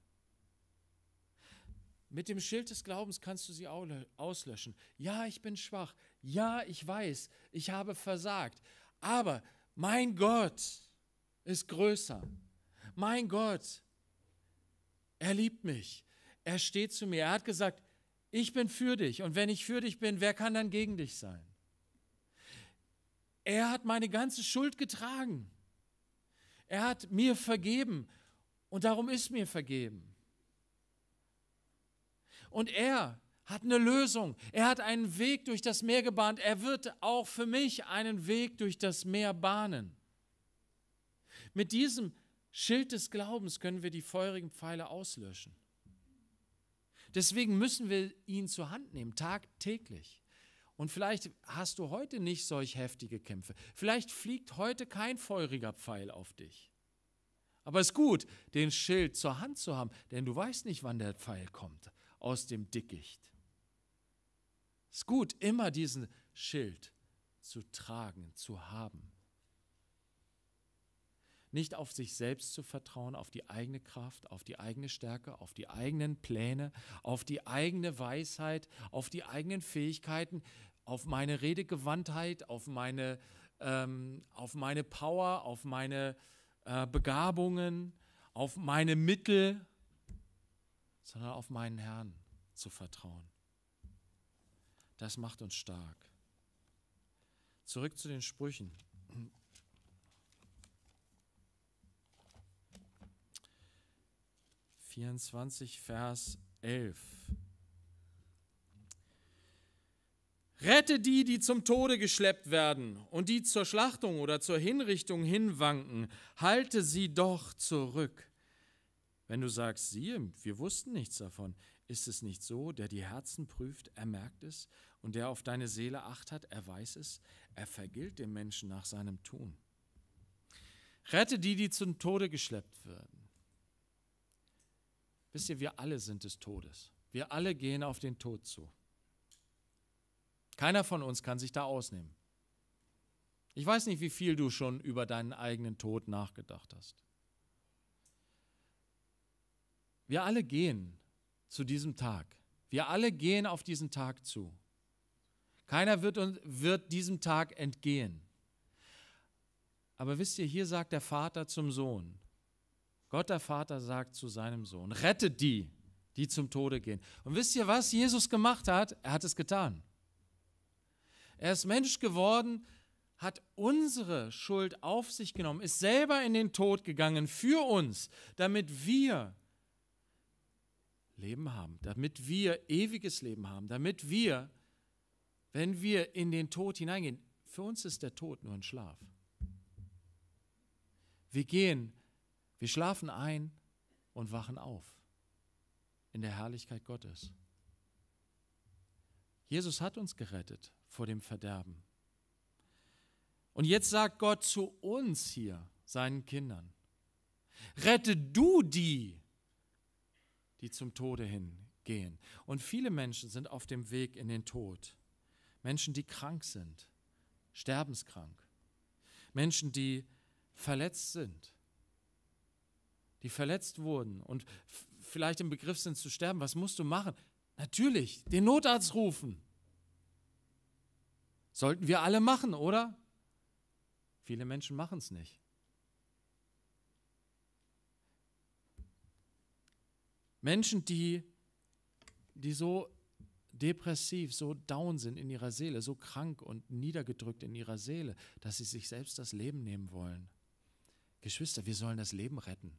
Mit dem Schild des Glaubens kannst du sie auslöschen. Ja, ich bin schwach. Ja, ich weiß, ich habe versagt. Aber mein Gott ist größer. Mein Gott, er liebt mich. Er steht zu mir. Er hat gesagt, ich bin für dich und wenn ich für dich bin, wer kann dann gegen dich sein? Er hat meine ganze Schuld getragen. Er hat mir vergeben und darum ist mir vergeben. Und er hat eine Lösung. Er hat einen Weg durch das Meer gebahnt. Er wird auch für mich einen Weg durch das Meer bahnen. Mit diesem Schild des Glaubens können wir die feurigen Pfeile auslöschen. Deswegen müssen wir ihn zur Hand nehmen, tagtäglich. Und vielleicht hast du heute nicht solch heftige Kämpfe. Vielleicht fliegt heute kein feuriger Pfeil auf dich. Aber es ist gut, den Schild zur Hand zu haben, denn du weißt nicht, wann der Pfeil kommt aus dem Dickicht. Es ist gut, immer diesen Schild zu tragen, zu haben nicht auf sich selbst zu vertrauen, auf die eigene Kraft, auf die eigene Stärke, auf die eigenen Pläne, auf die eigene Weisheit, auf die eigenen Fähigkeiten, auf meine Redegewandtheit, auf meine, ähm, auf meine Power, auf meine äh, Begabungen, auf meine Mittel, sondern auf meinen Herrn zu vertrauen. Das macht uns stark. Zurück zu den Sprüchen. 24, Vers 11. Rette die, die zum Tode geschleppt werden und die zur Schlachtung oder zur Hinrichtung hinwanken. Halte sie doch zurück. Wenn du sagst, siehe, wir wussten nichts davon, ist es nicht so, der die Herzen prüft, er merkt es, und der auf deine Seele acht hat, er weiß es, er vergilt dem Menschen nach seinem Tun. Rette die, die zum Tode geschleppt werden. Wisst ihr, wir alle sind des Todes. Wir alle gehen auf den Tod zu. Keiner von uns kann sich da ausnehmen. Ich weiß nicht, wie viel du schon über deinen eigenen Tod nachgedacht hast. Wir alle gehen zu diesem Tag. Wir alle gehen auf diesen Tag zu. Keiner wird, wird diesem Tag entgehen. Aber wisst ihr, hier sagt der Vater zum Sohn, Gott der Vater sagt zu seinem Sohn, rettet die, die zum Tode gehen. Und wisst ihr, was Jesus gemacht hat? Er hat es getan. Er ist Mensch geworden, hat unsere Schuld auf sich genommen, ist selber in den Tod gegangen für uns, damit wir Leben haben, damit wir ewiges Leben haben, damit wir, wenn wir in den Tod hineingehen, für uns ist der Tod nur ein Schlaf. Wir gehen wir schlafen ein und wachen auf in der Herrlichkeit Gottes. Jesus hat uns gerettet vor dem Verderben. Und jetzt sagt Gott zu uns hier, seinen Kindern, rette du die, die zum Tode hingehen. Und viele Menschen sind auf dem Weg in den Tod. Menschen, die krank sind, sterbenskrank. Menschen, die verletzt sind die verletzt wurden und vielleicht im Begriff sind zu sterben, was musst du machen? Natürlich, den Notarzt rufen. Sollten wir alle machen, oder? Viele Menschen machen es nicht. Menschen, die, die so depressiv, so down sind in ihrer Seele, so krank und niedergedrückt in ihrer Seele, dass sie sich selbst das Leben nehmen wollen. Geschwister, wir sollen das Leben retten.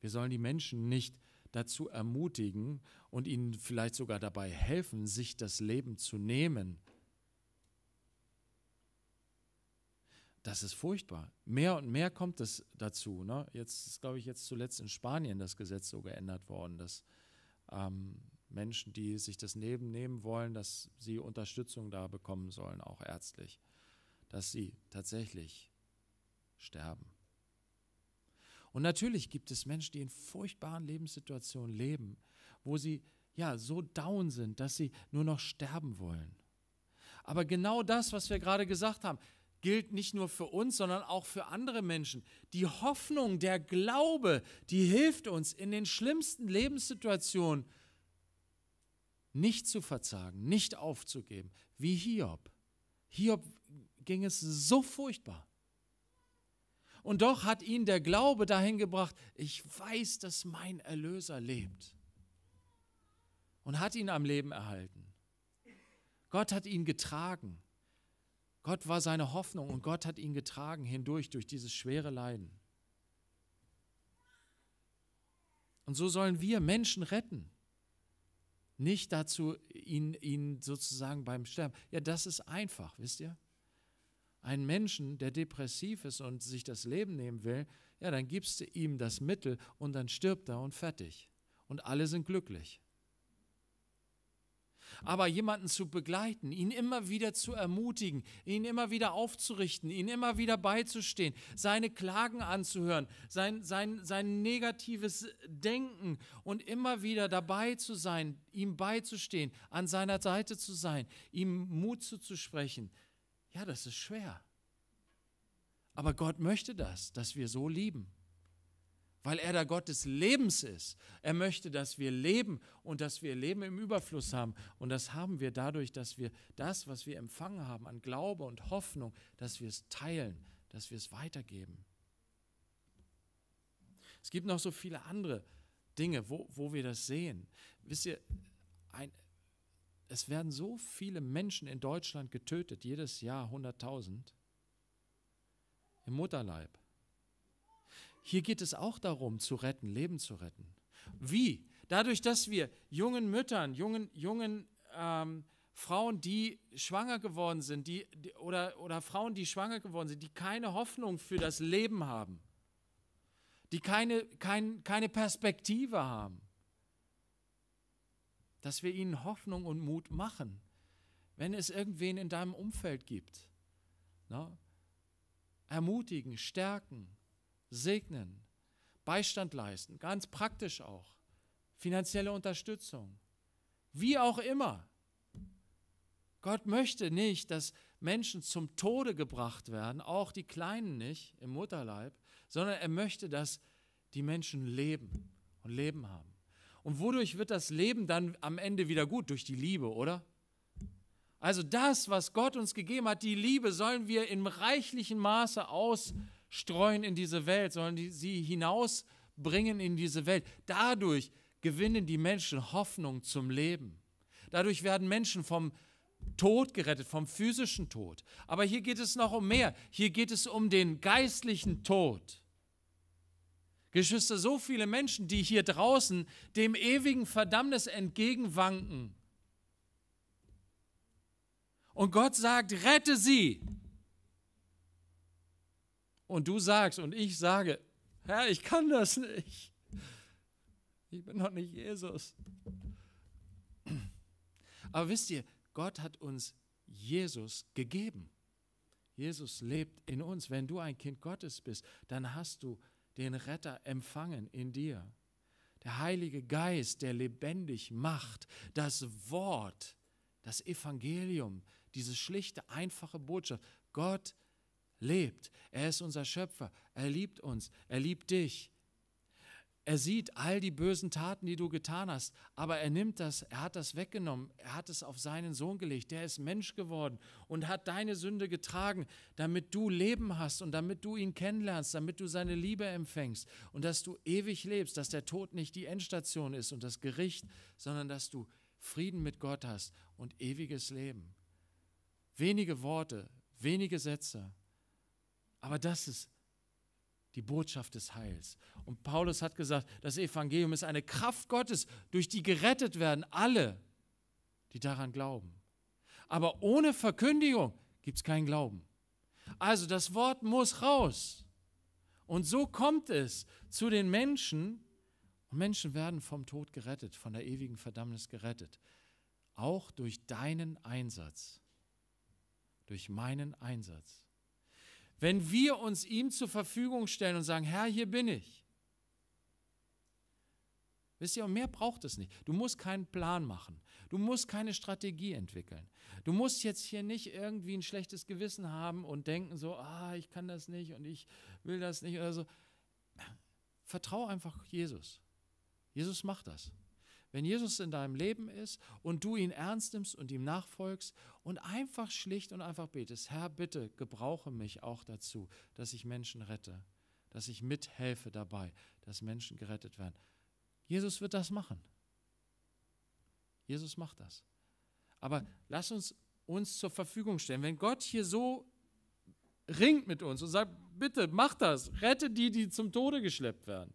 Wir sollen die Menschen nicht dazu ermutigen und ihnen vielleicht sogar dabei helfen, sich das Leben zu nehmen. Das ist furchtbar. Mehr und mehr kommt es dazu. Ne? Jetzt ist, glaube ich, jetzt zuletzt in Spanien das Gesetz so geändert worden, dass ähm, Menschen, die sich das Leben nehmen wollen, dass sie Unterstützung da bekommen sollen, auch ärztlich, dass sie tatsächlich sterben. Und natürlich gibt es Menschen, die in furchtbaren Lebenssituationen leben, wo sie ja so down sind, dass sie nur noch sterben wollen. Aber genau das, was wir gerade gesagt haben, gilt nicht nur für uns, sondern auch für andere Menschen. Die Hoffnung, der Glaube, die hilft uns in den schlimmsten Lebenssituationen nicht zu verzagen, nicht aufzugeben, wie Hiob. Hiob ging es so furchtbar. Und doch hat ihn der Glaube dahin gebracht, ich weiß, dass mein Erlöser lebt. Und hat ihn am Leben erhalten. Gott hat ihn getragen. Gott war seine Hoffnung und Gott hat ihn getragen hindurch durch dieses schwere Leiden. Und so sollen wir Menschen retten. Nicht dazu, ihn, ihn sozusagen beim Sterben. Ja, das ist einfach, wisst ihr? einen Menschen, der depressiv ist und sich das Leben nehmen will, ja, dann gibst du ihm das Mittel und dann stirbt er und fertig. Und alle sind glücklich. Aber jemanden zu begleiten, ihn immer wieder zu ermutigen, ihn immer wieder aufzurichten, ihn immer wieder beizustehen, seine Klagen anzuhören, sein, sein, sein negatives Denken und immer wieder dabei zu sein, ihm beizustehen, an seiner Seite zu sein, ihm Mut zuzusprechen, ja, das ist schwer. Aber Gott möchte das, dass wir so lieben, weil er der Gott des Lebens ist. Er möchte, dass wir leben und dass wir Leben im Überfluss haben. Und das haben wir dadurch, dass wir das, was wir empfangen haben an Glaube und Hoffnung, dass wir es teilen, dass wir es weitergeben. Es gibt noch so viele andere Dinge, wo, wo wir das sehen. Wisst ihr, ein, es werden so viele Menschen in Deutschland getötet, jedes Jahr 100.000, im Mutterleib. Hier geht es auch darum, zu retten, Leben zu retten. Wie? Dadurch, dass wir jungen Müttern, jungen, jungen ähm, Frauen, die schwanger geworden sind, die, die, oder, oder Frauen, die schwanger geworden sind, die keine Hoffnung für das Leben haben, die keine, kein, keine Perspektive haben, dass wir ihnen Hoffnung und Mut machen, wenn es irgendwen in deinem Umfeld gibt. Ne? Ermutigen, stärken, segnen, Beistand leisten, ganz praktisch auch, finanzielle Unterstützung, wie auch immer. Gott möchte nicht, dass Menschen zum Tode gebracht werden, auch die Kleinen nicht im Mutterleib, sondern er möchte, dass die Menschen leben und Leben haben. Und wodurch wird das Leben dann am Ende wieder gut? Durch die Liebe, oder? Also das, was Gott uns gegeben hat, die Liebe sollen wir in reichlichem Maße ausstreuen in diese Welt, sollen sie hinausbringen in diese Welt. Dadurch gewinnen die Menschen Hoffnung zum Leben. Dadurch werden Menschen vom Tod gerettet, vom physischen Tod. Aber hier geht es noch um mehr. Hier geht es um den geistlichen Tod. Geschwister, so viele Menschen, die hier draußen dem ewigen Verdammnis entgegenwanken. Und Gott sagt, rette sie. Und du sagst und ich sage, Herr, ich kann das nicht. Ich bin noch nicht Jesus. Aber wisst ihr, Gott hat uns Jesus gegeben. Jesus lebt in uns. Wenn du ein Kind Gottes bist, dann hast du den Retter empfangen in dir. Der Heilige Geist, der lebendig macht, das Wort, das Evangelium, diese schlichte, einfache Botschaft. Gott lebt, er ist unser Schöpfer, er liebt uns, er liebt dich, er sieht all die bösen Taten, die du getan hast, aber er nimmt das, er hat das weggenommen, er hat es auf seinen Sohn gelegt, der ist Mensch geworden und hat deine Sünde getragen, damit du Leben hast und damit du ihn kennenlernst, damit du seine Liebe empfängst und dass du ewig lebst, dass der Tod nicht die Endstation ist und das Gericht, sondern dass du Frieden mit Gott hast und ewiges Leben. Wenige Worte, wenige Sätze, aber das ist die Botschaft des Heils. Und Paulus hat gesagt, das Evangelium ist eine Kraft Gottes, durch die gerettet werden alle, die daran glauben. Aber ohne Verkündigung gibt es keinen Glauben. Also das Wort muss raus. Und so kommt es zu den Menschen. Und Menschen werden vom Tod gerettet, von der ewigen Verdammnis gerettet. Auch durch deinen Einsatz. Durch meinen Einsatz. Wenn wir uns ihm zur Verfügung stellen und sagen, Herr, hier bin ich. Wisst ihr, und mehr braucht es nicht. Du musst keinen Plan machen. Du musst keine Strategie entwickeln. Du musst jetzt hier nicht irgendwie ein schlechtes Gewissen haben und denken so, ah, ich kann das nicht und ich will das nicht oder so. Vertrau einfach Jesus. Jesus macht das. Wenn Jesus in deinem Leben ist und du ihn ernst nimmst und ihm nachfolgst und einfach schlicht und einfach betest, Herr, bitte gebrauche mich auch dazu, dass ich Menschen rette, dass ich mithelfe dabei, dass Menschen gerettet werden. Jesus wird das machen. Jesus macht das. Aber lass uns uns zur Verfügung stellen. Wenn Gott hier so ringt mit uns und sagt, bitte mach das, rette die, die zum Tode geschleppt werden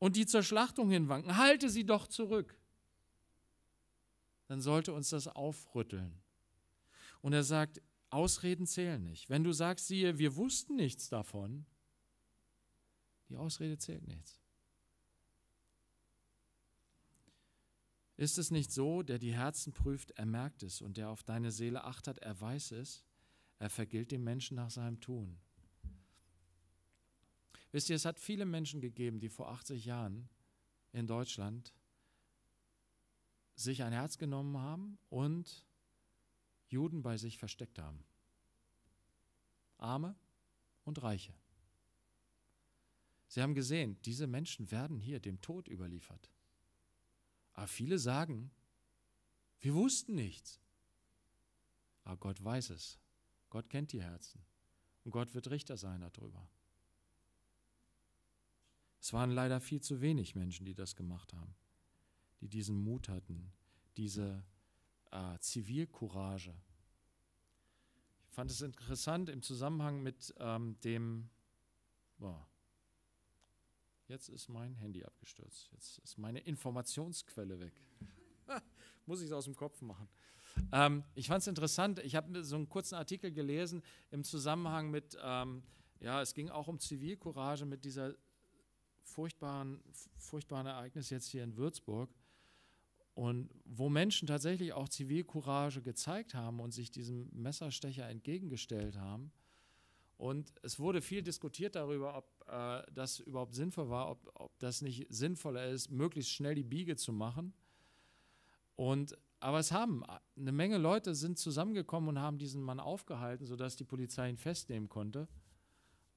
und die zur Schlachtung hinwanken, halte sie doch zurück. Dann sollte uns das aufrütteln. Und er sagt, Ausreden zählen nicht. Wenn du sagst, siehe, wir wussten nichts davon, die Ausrede zählt nichts. Ist es nicht so, der die Herzen prüft, er merkt es, und der auf deine Seele achtet, er weiß es, er vergilt dem Menschen nach seinem Tun. Wisst ihr, es hat viele Menschen gegeben, die vor 80 Jahren in Deutschland sich ein Herz genommen haben und Juden bei sich versteckt haben. Arme und Reiche. Sie haben gesehen, diese Menschen werden hier dem Tod überliefert. Aber viele sagen, wir wussten nichts. Aber Gott weiß es. Gott kennt die Herzen. Und Gott wird Richter sein darüber. Es waren leider viel zu wenig Menschen, die das gemacht haben, die diesen Mut hatten, diese äh, Zivilcourage. Ich fand es interessant im Zusammenhang mit ähm, dem. Boah, jetzt ist mein Handy abgestürzt. Jetzt ist meine Informationsquelle weg. Muss ich es aus dem Kopf machen. Ähm, ich fand es interessant. Ich habe so einen kurzen Artikel gelesen im Zusammenhang mit. Ähm, ja, es ging auch um Zivilcourage mit dieser furchtbaren, furchtbaren Ereignis jetzt hier in Würzburg. Und wo Menschen tatsächlich auch Zivilcourage gezeigt haben und sich diesem Messerstecher entgegengestellt haben. Und es wurde viel diskutiert darüber, ob äh, das überhaupt sinnvoll war, ob, ob das nicht sinnvoller ist, möglichst schnell die Biege zu machen. Und aber es haben äh, eine Menge Leute sind zusammengekommen und haben diesen Mann aufgehalten, sodass die Polizei ihn festnehmen konnte.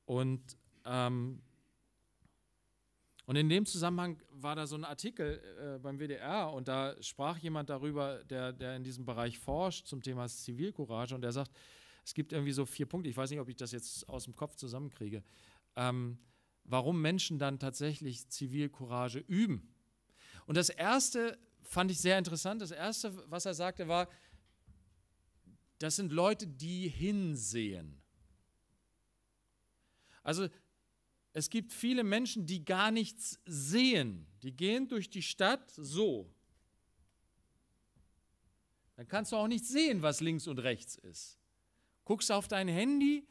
Und ähm, und in dem Zusammenhang war da so ein Artikel äh, beim WDR und da sprach jemand darüber, der, der in diesem Bereich forscht zum Thema Zivilcourage und der sagt, es gibt irgendwie so vier Punkte, ich weiß nicht, ob ich das jetzt aus dem Kopf zusammenkriege, ähm, warum Menschen dann tatsächlich Zivilcourage üben. Und das Erste fand ich sehr interessant, das Erste, was er sagte, war, das sind Leute, die hinsehen. Also es gibt viele Menschen, die gar nichts sehen. Die gehen durch die Stadt so. Dann kannst du auch nicht sehen, was links und rechts ist. Guckst auf dein Handy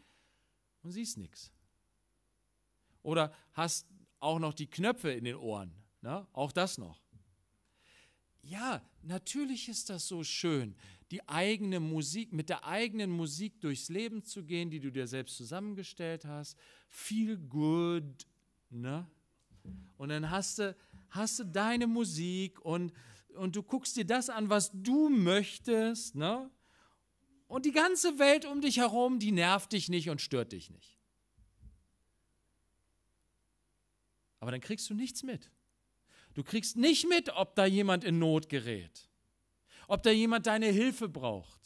und siehst nichts. Oder hast auch noch die Knöpfe in den Ohren. Ne? Auch das noch. Ja, natürlich ist das so schön, die eigene Musik, mit der eigenen Musik durchs Leben zu gehen, die du dir selbst zusammengestellt hast. Feel good, ne? Und dann hast du, hast du deine Musik und, und du guckst dir das an, was du möchtest, ne? Und die ganze Welt um dich herum, die nervt dich nicht und stört dich nicht. Aber dann kriegst du nichts mit. Du kriegst nicht mit, ob da jemand in Not gerät ob da jemand deine Hilfe braucht.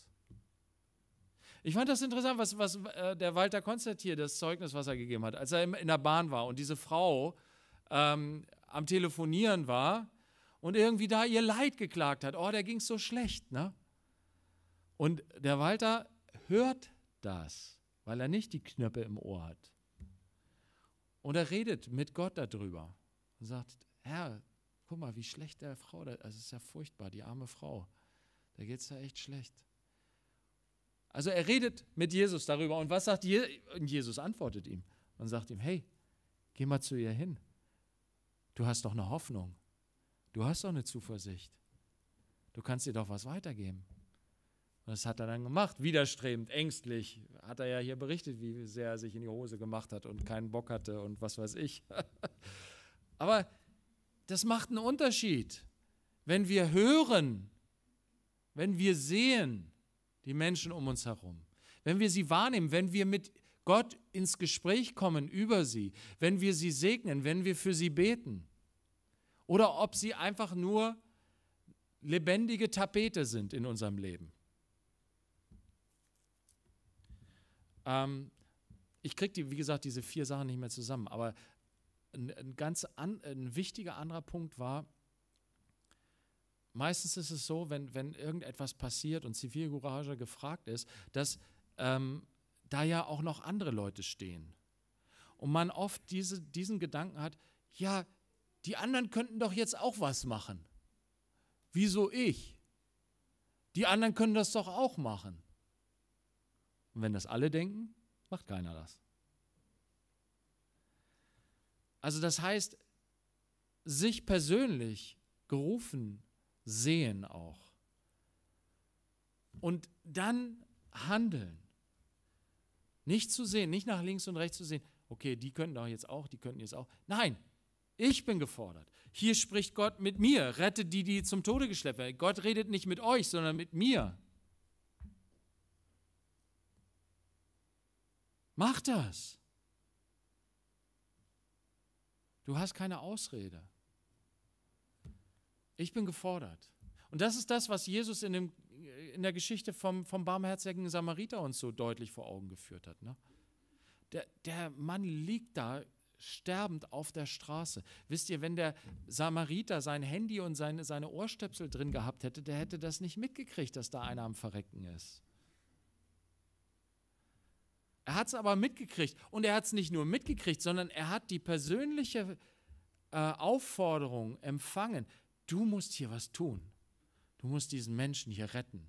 Ich fand das interessant, was, was äh, der Walter Konzert hier, das Zeugnis, was er gegeben hat, als er in der Bahn war und diese Frau ähm, am Telefonieren war und irgendwie da ihr Leid geklagt hat. Oh, der ging so schlecht, ne? Und der Walter hört das, weil er nicht die Knöpfe im Ohr hat. Und er redet mit Gott darüber und sagt, Herr, guck mal, wie schlecht der Frau, das also ist ja furchtbar, die arme Frau. Da geht es ja echt schlecht. Also er redet mit Jesus darüber. Und was sagt Je Jesus? Antwortet ihm und sagt ihm, hey, geh mal zu ihr hin. Du hast doch eine Hoffnung. Du hast doch eine Zuversicht. Du kannst ihr doch was weitergeben. Und das hat er dann gemacht, widerstrebend, ängstlich. Hat er ja hier berichtet, wie sehr er sich in die Hose gemacht hat und keinen Bock hatte und was weiß ich. Aber das macht einen Unterschied. Wenn wir hören, wenn wir sehen, die Menschen um uns herum, wenn wir sie wahrnehmen, wenn wir mit Gott ins Gespräch kommen über sie, wenn wir sie segnen, wenn wir für sie beten, oder ob sie einfach nur lebendige Tapete sind in unserem Leben. Ähm, ich kriege, wie gesagt, diese vier Sachen nicht mehr zusammen, aber ein, ein ganz an, ein wichtiger anderer Punkt war, meistens ist es so, wenn, wenn irgendetwas passiert und Zivilcourage gefragt ist, dass ähm, da ja auch noch andere Leute stehen. Und man oft diese, diesen Gedanken hat, ja, die anderen könnten doch jetzt auch was machen. Wieso ich? Die anderen können das doch auch machen. Und wenn das alle denken, macht keiner das. Also das heißt, sich persönlich gerufen sehen auch. Und dann handeln. Nicht zu sehen, nicht nach links und rechts zu sehen, okay, die könnten doch jetzt auch, die könnten jetzt auch. Nein, ich bin gefordert. Hier spricht Gott mit mir. Rette die, die zum Tode geschleppt werden. Gott redet nicht mit euch, sondern mit mir. Mach das. Du hast keine Ausrede. Ich bin gefordert. Und das ist das, was Jesus in, dem, in der Geschichte vom, vom barmherzigen Samariter uns so deutlich vor Augen geführt hat. Ne? Der, der Mann liegt da sterbend auf der Straße. Wisst ihr, wenn der Samariter sein Handy und seine, seine Ohrstöpsel drin gehabt hätte, der hätte das nicht mitgekriegt, dass da einer am Verrecken ist. Er hat es aber mitgekriegt. Und er hat es nicht nur mitgekriegt, sondern er hat die persönliche äh, Aufforderung empfangen du musst hier was tun. Du musst diesen Menschen hier retten.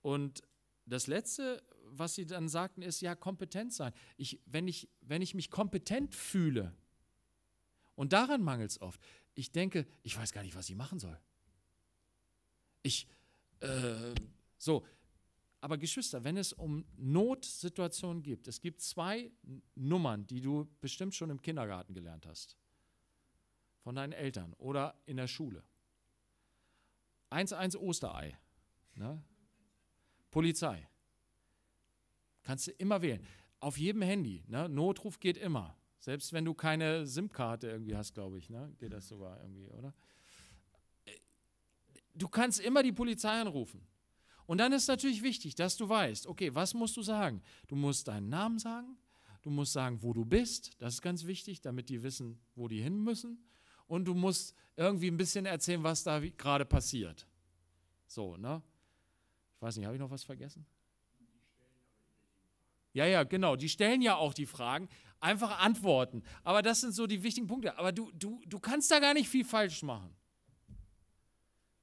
Und das Letzte, was sie dann sagten, ist ja kompetent sein. Ich, wenn, ich, wenn ich mich kompetent fühle, und daran mangelt es oft, ich denke, ich weiß gar nicht, was ich machen soll. Ich, äh, so, aber Geschwister, wenn es um Notsituationen gibt, es gibt zwei Nummern, die du bestimmt schon im Kindergarten gelernt hast, von deinen Eltern oder in der Schule. 11 Osterei, ne? Polizei. Kannst du immer wählen. Auf jedem Handy. Ne? Notruf geht immer. Selbst wenn du keine SIM-Karte irgendwie hast, glaube ich, ne? geht das sogar irgendwie, oder? Äh, du kannst immer die Polizei anrufen. Und dann ist natürlich wichtig, dass du weißt, okay, was musst du sagen? Du musst deinen Namen sagen, du musst sagen, wo du bist, das ist ganz wichtig, damit die wissen, wo die hin müssen. Und du musst irgendwie ein bisschen erzählen, was da gerade passiert. So, ne? Ich weiß nicht, habe ich noch was vergessen? Ja, ja, genau. Die stellen ja auch die Fragen. Einfach antworten. Aber das sind so die wichtigen Punkte. Aber du, du, du kannst da gar nicht viel falsch machen.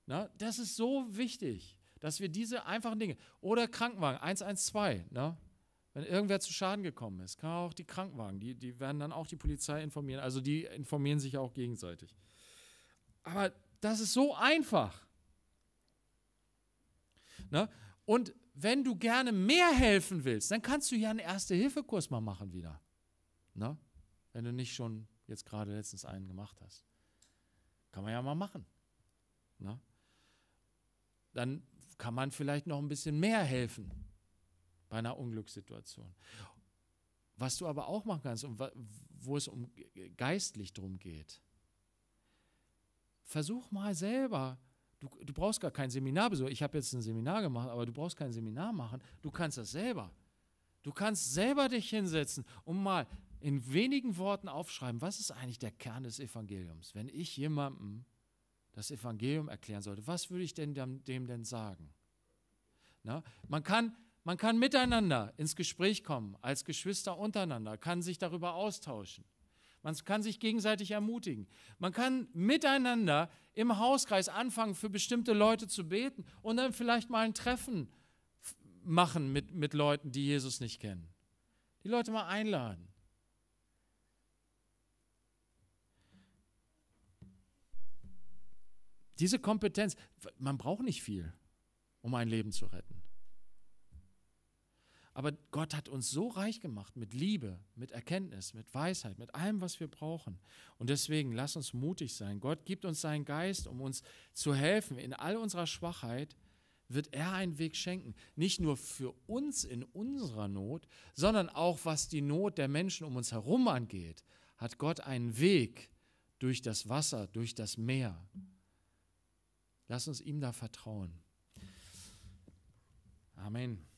Na, ne? das ist so wichtig dass wir diese einfachen Dinge oder Krankenwagen 112, ne? wenn irgendwer zu Schaden gekommen ist, kann auch die Krankenwagen, die, die werden dann auch die Polizei informieren. Also die informieren sich auch gegenseitig. Aber das ist so einfach. Ne? Und wenn du gerne mehr helfen willst, dann kannst du ja einen Erste-Hilfe-Kurs mal machen wieder. Ne? Wenn du nicht schon jetzt gerade letztens einen gemacht hast. Kann man ja mal machen. Ne? Dann kann man vielleicht noch ein bisschen mehr helfen bei einer Unglückssituation. Was du aber auch machen kannst und wo es um geistlich drum geht, versuch mal selber. Du, du brauchst gar kein Seminar besuchen. Ich habe jetzt ein Seminar gemacht, aber du brauchst kein Seminar machen. Du kannst das selber. Du kannst selber dich hinsetzen und mal in wenigen Worten aufschreiben, was ist eigentlich der Kern des Evangeliums? Wenn ich jemandem das Evangelium erklären sollte, was würde ich denn dem, dem denn sagen? Na, man, kann, man kann miteinander ins Gespräch kommen, als Geschwister untereinander, kann sich darüber austauschen. Man kann sich gegenseitig ermutigen. Man kann miteinander im Hauskreis anfangen, für bestimmte Leute zu beten und dann vielleicht mal ein Treffen machen mit, mit Leuten, die Jesus nicht kennen. Die Leute mal einladen. Diese Kompetenz, man braucht nicht viel, um ein Leben zu retten. Aber Gott hat uns so reich gemacht mit Liebe, mit Erkenntnis, mit Weisheit, mit allem, was wir brauchen. Und deswegen lass uns mutig sein. Gott gibt uns seinen Geist, um uns zu helfen. In all unserer Schwachheit wird er einen Weg schenken. Nicht nur für uns in unserer Not, sondern auch was die Not der Menschen um uns herum angeht, hat Gott einen Weg durch das Wasser, durch das Meer. Lass uns ihm da vertrauen. Amen.